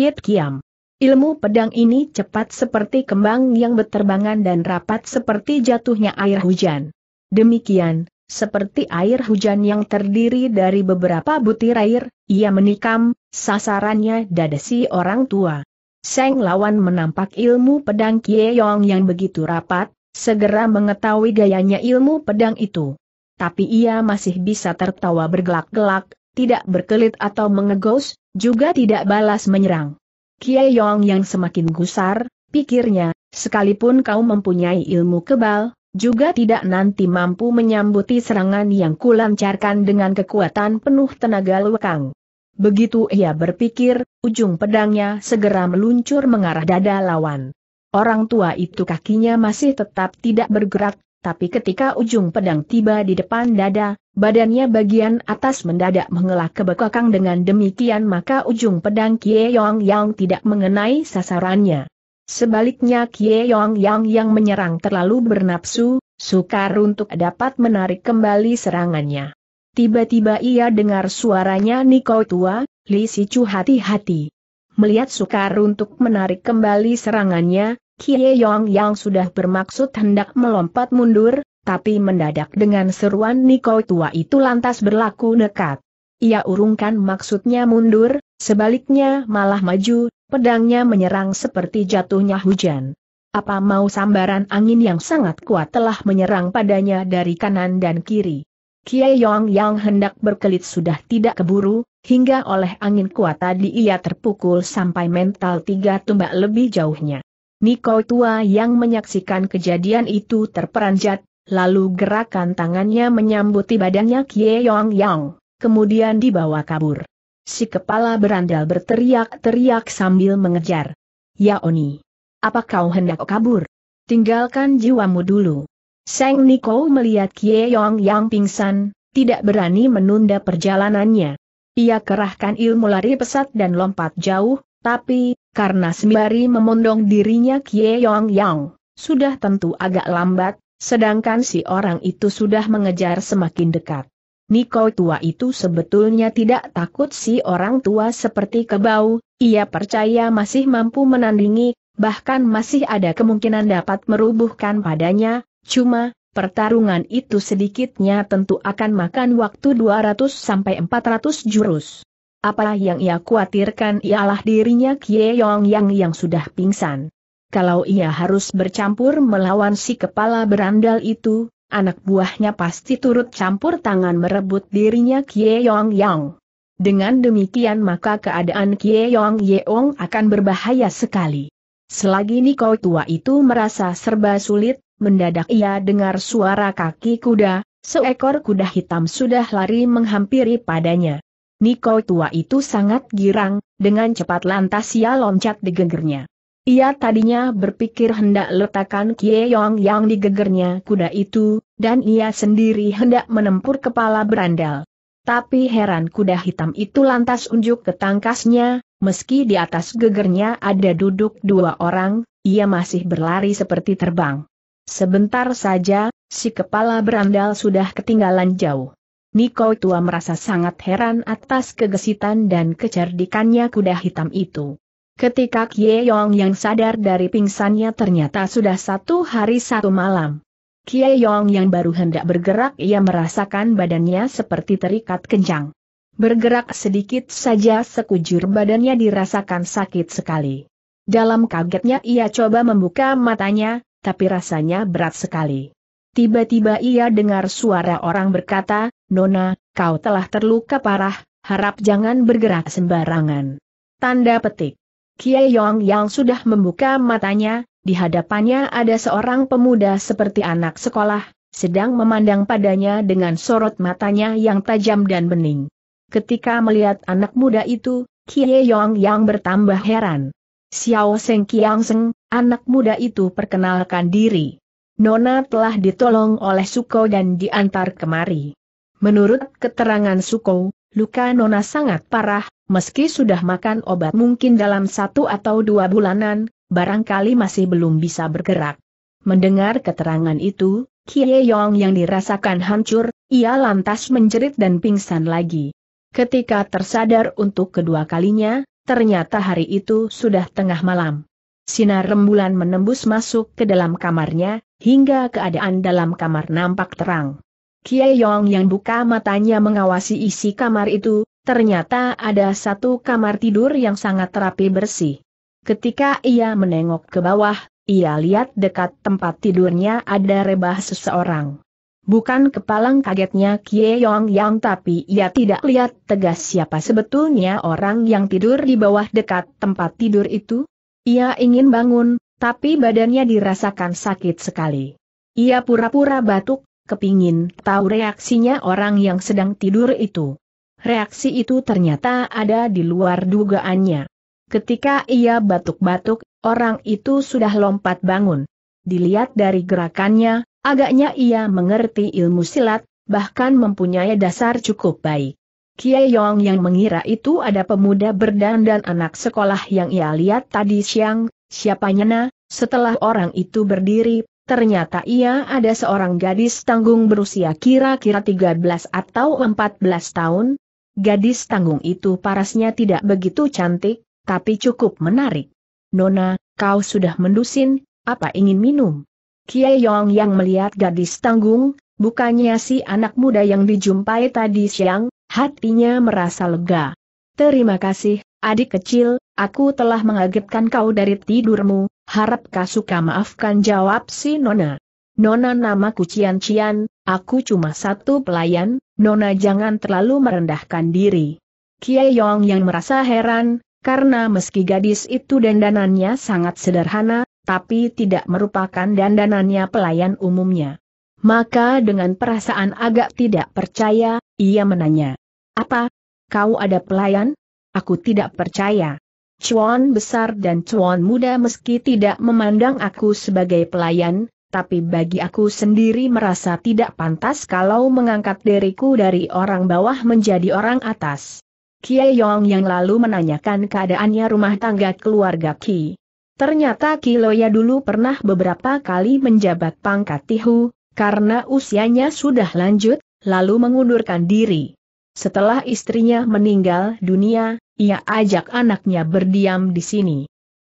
Yit Kiam. Ilmu pedang ini cepat seperti kembang yang berterbangan dan rapat seperti jatuhnya air hujan. Demikian, seperti air hujan yang terdiri dari beberapa butir air, ia menikam, sasarannya dada si orang tua. Seng lawan menampak ilmu pedang Kieyong yang begitu rapat, segera mengetahui gayanya ilmu pedang itu. Tapi ia masih bisa tertawa bergelak-gelak, tidak berkelit atau mengegos, juga tidak balas menyerang. Kiai Yong yang semakin gusar, pikirnya, sekalipun kau mempunyai ilmu kebal, juga tidak nanti mampu menyambuti serangan yang kulancarkan dengan kekuatan penuh tenaga lekang. Begitu ia berpikir, ujung pedangnya segera meluncur mengarah dada lawan. Orang tua itu kakinya masih tetap tidak bergerak, tapi ketika ujung pedang tiba di depan dada, Badannya bagian atas mendadak mengelak ke belakang dengan demikian maka ujung pedang Kie Yong Yang tidak mengenai sasarannya. Sebaliknya Kie Yong Yang yang menyerang terlalu bernapsu, sukar untuk dapat menarik kembali serangannya. Tiba-tiba ia dengar suaranya Niko tua, Li Sicu hati-hati. Melihat sukar untuk menarik kembali serangannya, Kie Yong Yang sudah bermaksud hendak melompat mundur, tapi mendadak dengan seruan Niko tua itu lantas berlaku nekat. Ia urungkan maksudnya mundur, sebaliknya malah maju, pedangnya menyerang seperti jatuhnya hujan. Apa mau sambaran angin yang sangat kuat telah menyerang padanya dari kanan dan kiri. Kiai Yong yang hendak berkelit sudah tidak keburu, hingga oleh angin kuat tadi ia terpukul sampai mental tiga tumbak lebih jauhnya. Niko tua yang menyaksikan kejadian itu terperanjat, lalu gerakan tangannya menyambuti badannya Kie Yong Yang, kemudian dibawa kabur. Si kepala berandal berteriak-teriak sambil mengejar. Ya Oni, apa kau hendak kabur? Tinggalkan jiwamu dulu. Seng Niko melihat Kie Yong Yang pingsan, tidak berani menunda perjalanannya. Ia kerahkan ilmu lari pesat dan lompat jauh, tapi, karena sembari memondong dirinya Kie Yong Yang, sudah tentu agak lambat, Sedangkan si orang itu sudah mengejar semakin dekat. Niko tua itu sebetulnya tidak takut si orang tua seperti kebau, ia percaya masih mampu menandingi, bahkan masih ada kemungkinan dapat merubuhkan padanya, cuma, pertarungan itu sedikitnya tentu akan makan waktu 200-400 jurus. Apa yang ia khawatirkan ialah dirinya Kie Yong Yang yang sudah pingsan kalau ia harus bercampur melawan si kepala berandal itu, anak buahnya pasti turut campur tangan merebut dirinya Kie Yong Yang. Dengan demikian maka keadaan Kie Yong Yeong akan berbahaya sekali. Selagi Niko tua itu merasa serba sulit, mendadak ia dengar suara kaki kuda, seekor kuda hitam sudah lari menghampiri padanya. Niko tua itu sangat girang, dengan cepat lantas ia loncat di gegernya. Ia tadinya berpikir hendak letakkan Kie Yong yang digegernya kuda itu, dan ia sendiri hendak menempur kepala berandal. Tapi heran kuda hitam itu lantas unjuk ke tangkasnya, meski di atas gegernya ada duduk dua orang, ia masih berlari seperti terbang. Sebentar saja, si kepala berandal sudah ketinggalan jauh. Niko tua merasa sangat heran atas kegesitan dan kecerdikannya kuda hitam itu. Ketika Kie Yong yang sadar dari pingsannya ternyata sudah satu hari satu malam. Kie Yong yang baru hendak bergerak ia merasakan badannya seperti terikat kencang. Bergerak sedikit saja sekujur badannya dirasakan sakit sekali. Dalam kagetnya ia coba membuka matanya, tapi rasanya berat sekali. Tiba-tiba ia dengar suara orang berkata, Nona, kau telah terluka parah, harap jangan bergerak sembarangan. Tanda petik. Kie Yong yang sudah membuka matanya, di hadapannya ada seorang pemuda seperti anak sekolah, sedang memandang padanya dengan sorot matanya yang tajam dan bening. Ketika melihat anak muda itu, Kie Yong yang bertambah heran. Xiao Seng Kiang Seng, anak muda itu perkenalkan diri. Nona telah ditolong oleh Suko dan diantar kemari. Menurut keterangan Suko, luka Nona sangat parah, meski sudah makan obat mungkin dalam satu atau dua bulanan, barangkali masih belum bisa bergerak. Mendengar keterangan itu, Kie Yong yang dirasakan hancur, ia lantas menjerit dan pingsan lagi. Ketika tersadar untuk kedua kalinya, ternyata hari itu sudah tengah malam. Sinar rembulan menembus masuk ke dalam kamarnya, hingga keadaan dalam kamar nampak terang. Kie Yong yang buka matanya mengawasi isi kamar itu, Ternyata ada satu kamar tidur yang sangat rapi bersih. Ketika ia menengok ke bawah, ia lihat dekat tempat tidurnya ada rebah seseorang. Bukan kepalang kagetnya Kie Yong Yang tapi ia tidak lihat tegas siapa sebetulnya orang yang tidur di bawah dekat tempat tidur itu. Ia ingin bangun, tapi badannya dirasakan sakit sekali. Ia pura-pura batuk, kepingin tahu reaksinya orang yang sedang tidur itu. Reaksi itu ternyata ada di luar dugaannya. Ketika ia batuk-batuk, orang itu sudah lompat bangun. Dilihat dari gerakannya, agaknya ia mengerti ilmu silat, bahkan mempunyai dasar cukup baik. Kiai Yong yang mengira itu ada pemuda berdan dan anak sekolah yang ia lihat tadi siang, siapanya nah, setelah orang itu berdiri, Ternyata ia ada seorang gadis tanggung berusia kira-kira 13 atau 14 tahun, Gadis tanggung itu parasnya tidak begitu cantik, tapi cukup menarik. Nona, kau sudah mendusin, apa ingin minum? Kiai Yong yang melihat gadis tanggung, bukannya si anak muda yang dijumpai tadi siang, hatinya merasa lega. Terima kasih, adik kecil, aku telah mengagetkan kau dari tidurmu, harap kau suka maafkan jawab si Nona. Nona namaku Cian Cian, aku cuma satu pelayan, Nona jangan terlalu merendahkan diri. Kiai Yong yang merasa heran, karena meski gadis itu dandanannya sangat sederhana, tapi tidak merupakan dandanannya pelayan umumnya. Maka dengan perasaan agak tidak percaya, ia menanya. Apa? Kau ada pelayan? Aku tidak percaya. Cuan besar dan cuan muda meski tidak memandang aku sebagai pelayan, tapi bagi aku sendiri merasa tidak pantas kalau mengangkat diriku dari orang bawah menjadi orang atas. Kiai Yong yang lalu menanyakan keadaannya rumah tangga keluarga Ki. Ternyata Ki Loya dulu pernah beberapa kali menjabat pangkat Tihu, karena usianya sudah lanjut, lalu mengundurkan diri. Setelah istrinya meninggal dunia, ia ajak anaknya berdiam di sini.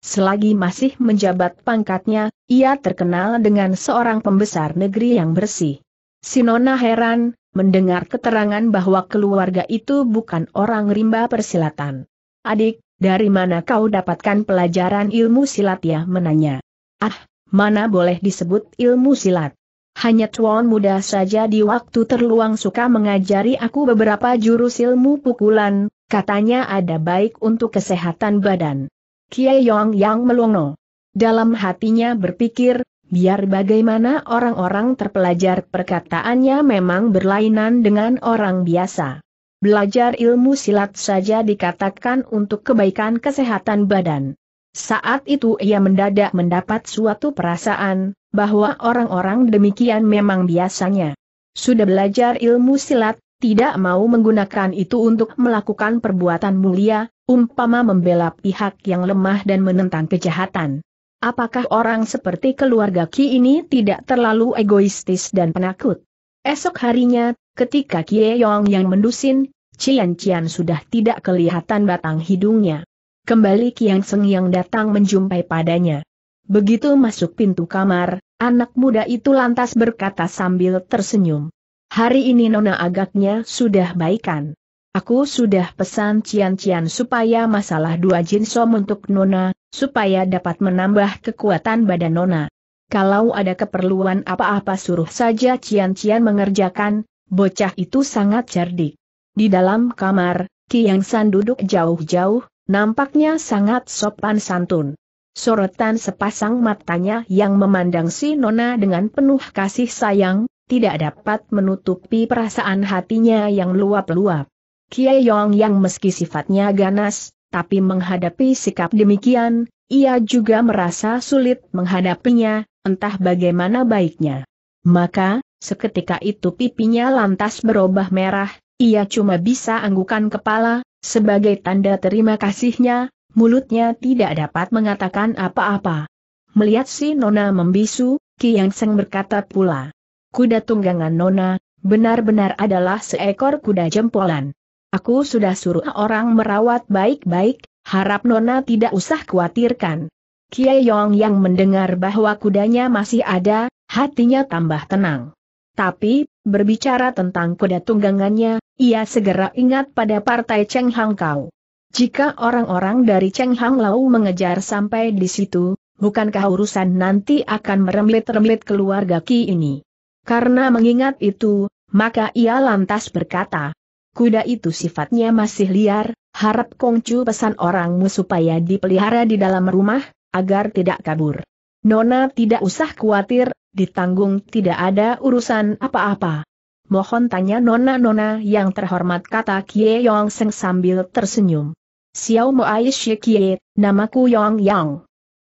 Selagi masih menjabat pangkatnya, ia terkenal dengan seorang pembesar negeri yang bersih. Sinona heran, mendengar keterangan bahwa keluarga itu bukan orang rimba persilatan. Adik, dari mana kau dapatkan pelajaran ilmu silat ya menanya. Ah, mana boleh disebut ilmu silat. Hanya tuan muda saja di waktu terluang suka mengajari aku beberapa jurus ilmu pukulan, katanya ada baik untuk kesehatan badan. Kie Yong Yang melongo. Dalam hatinya berpikir, biar bagaimana orang-orang terpelajar perkataannya memang berlainan dengan orang biasa. Belajar ilmu silat saja dikatakan untuk kebaikan kesehatan badan. Saat itu ia mendadak mendapat suatu perasaan, bahwa orang-orang demikian memang biasanya. Sudah belajar ilmu silat, tidak mau menggunakan itu untuk melakukan perbuatan mulia, Umpama membela pihak yang lemah dan menentang kejahatan. Apakah orang seperti keluarga Ki ini tidak terlalu egoistis dan penakut? Esok harinya, ketika Kie Yong yang mendusin, Cian Cian sudah tidak kelihatan batang hidungnya. Kembali yang Seng yang datang menjumpai padanya. Begitu masuk pintu kamar, anak muda itu lantas berkata sambil tersenyum. Hari ini Nona agaknya sudah baikan. Aku sudah pesan Cian-Cian supaya masalah dua jin som untuk Nona, supaya dapat menambah kekuatan badan Nona. Kalau ada keperluan apa-apa suruh saja Cian-Cian mengerjakan, bocah itu sangat cerdik. Di dalam kamar, Kiang San duduk jauh-jauh, nampaknya sangat sopan santun. Sorotan sepasang matanya yang memandang si Nona dengan penuh kasih sayang, tidak dapat menutupi perasaan hatinya yang luap-luap. Kie Yong yang meski sifatnya ganas, tapi menghadapi sikap demikian, ia juga merasa sulit menghadapinya, entah bagaimana baiknya. Maka, seketika itu pipinya lantas berubah merah, ia cuma bisa anggukan kepala, sebagai tanda terima kasihnya, mulutnya tidak dapat mengatakan apa-apa. Melihat si Nona membisu, Kiang Seng berkata pula. Kuda tunggangan Nona, benar-benar adalah seekor kuda jempolan. Aku sudah suruh orang merawat baik-baik, harap Nona tidak usah khawatirkan. Kiai Yong yang mendengar bahwa kudanya masih ada, hatinya tambah tenang. Tapi, berbicara tentang kuda tunggangannya, ia segera ingat pada partai Cheng Hang Kau. Jika orang-orang dari Cheng Hang Lau mengejar sampai di situ, bukankah urusan nanti akan meremlit-remlit keluarga Ki ini? Karena mengingat itu, maka ia lantas berkata, kuda itu sifatnya masih liar, harap Kongcu pesan orangmu supaya dipelihara di dalam rumah, agar tidak kabur. Nona tidak usah khawatir, ditanggung tidak ada urusan apa-apa. Mohon tanya Nona-Nona yang terhormat kata Kie Yong Seng sambil tersenyum. Xiao Moai Shi Kie, namaku Yong Yang.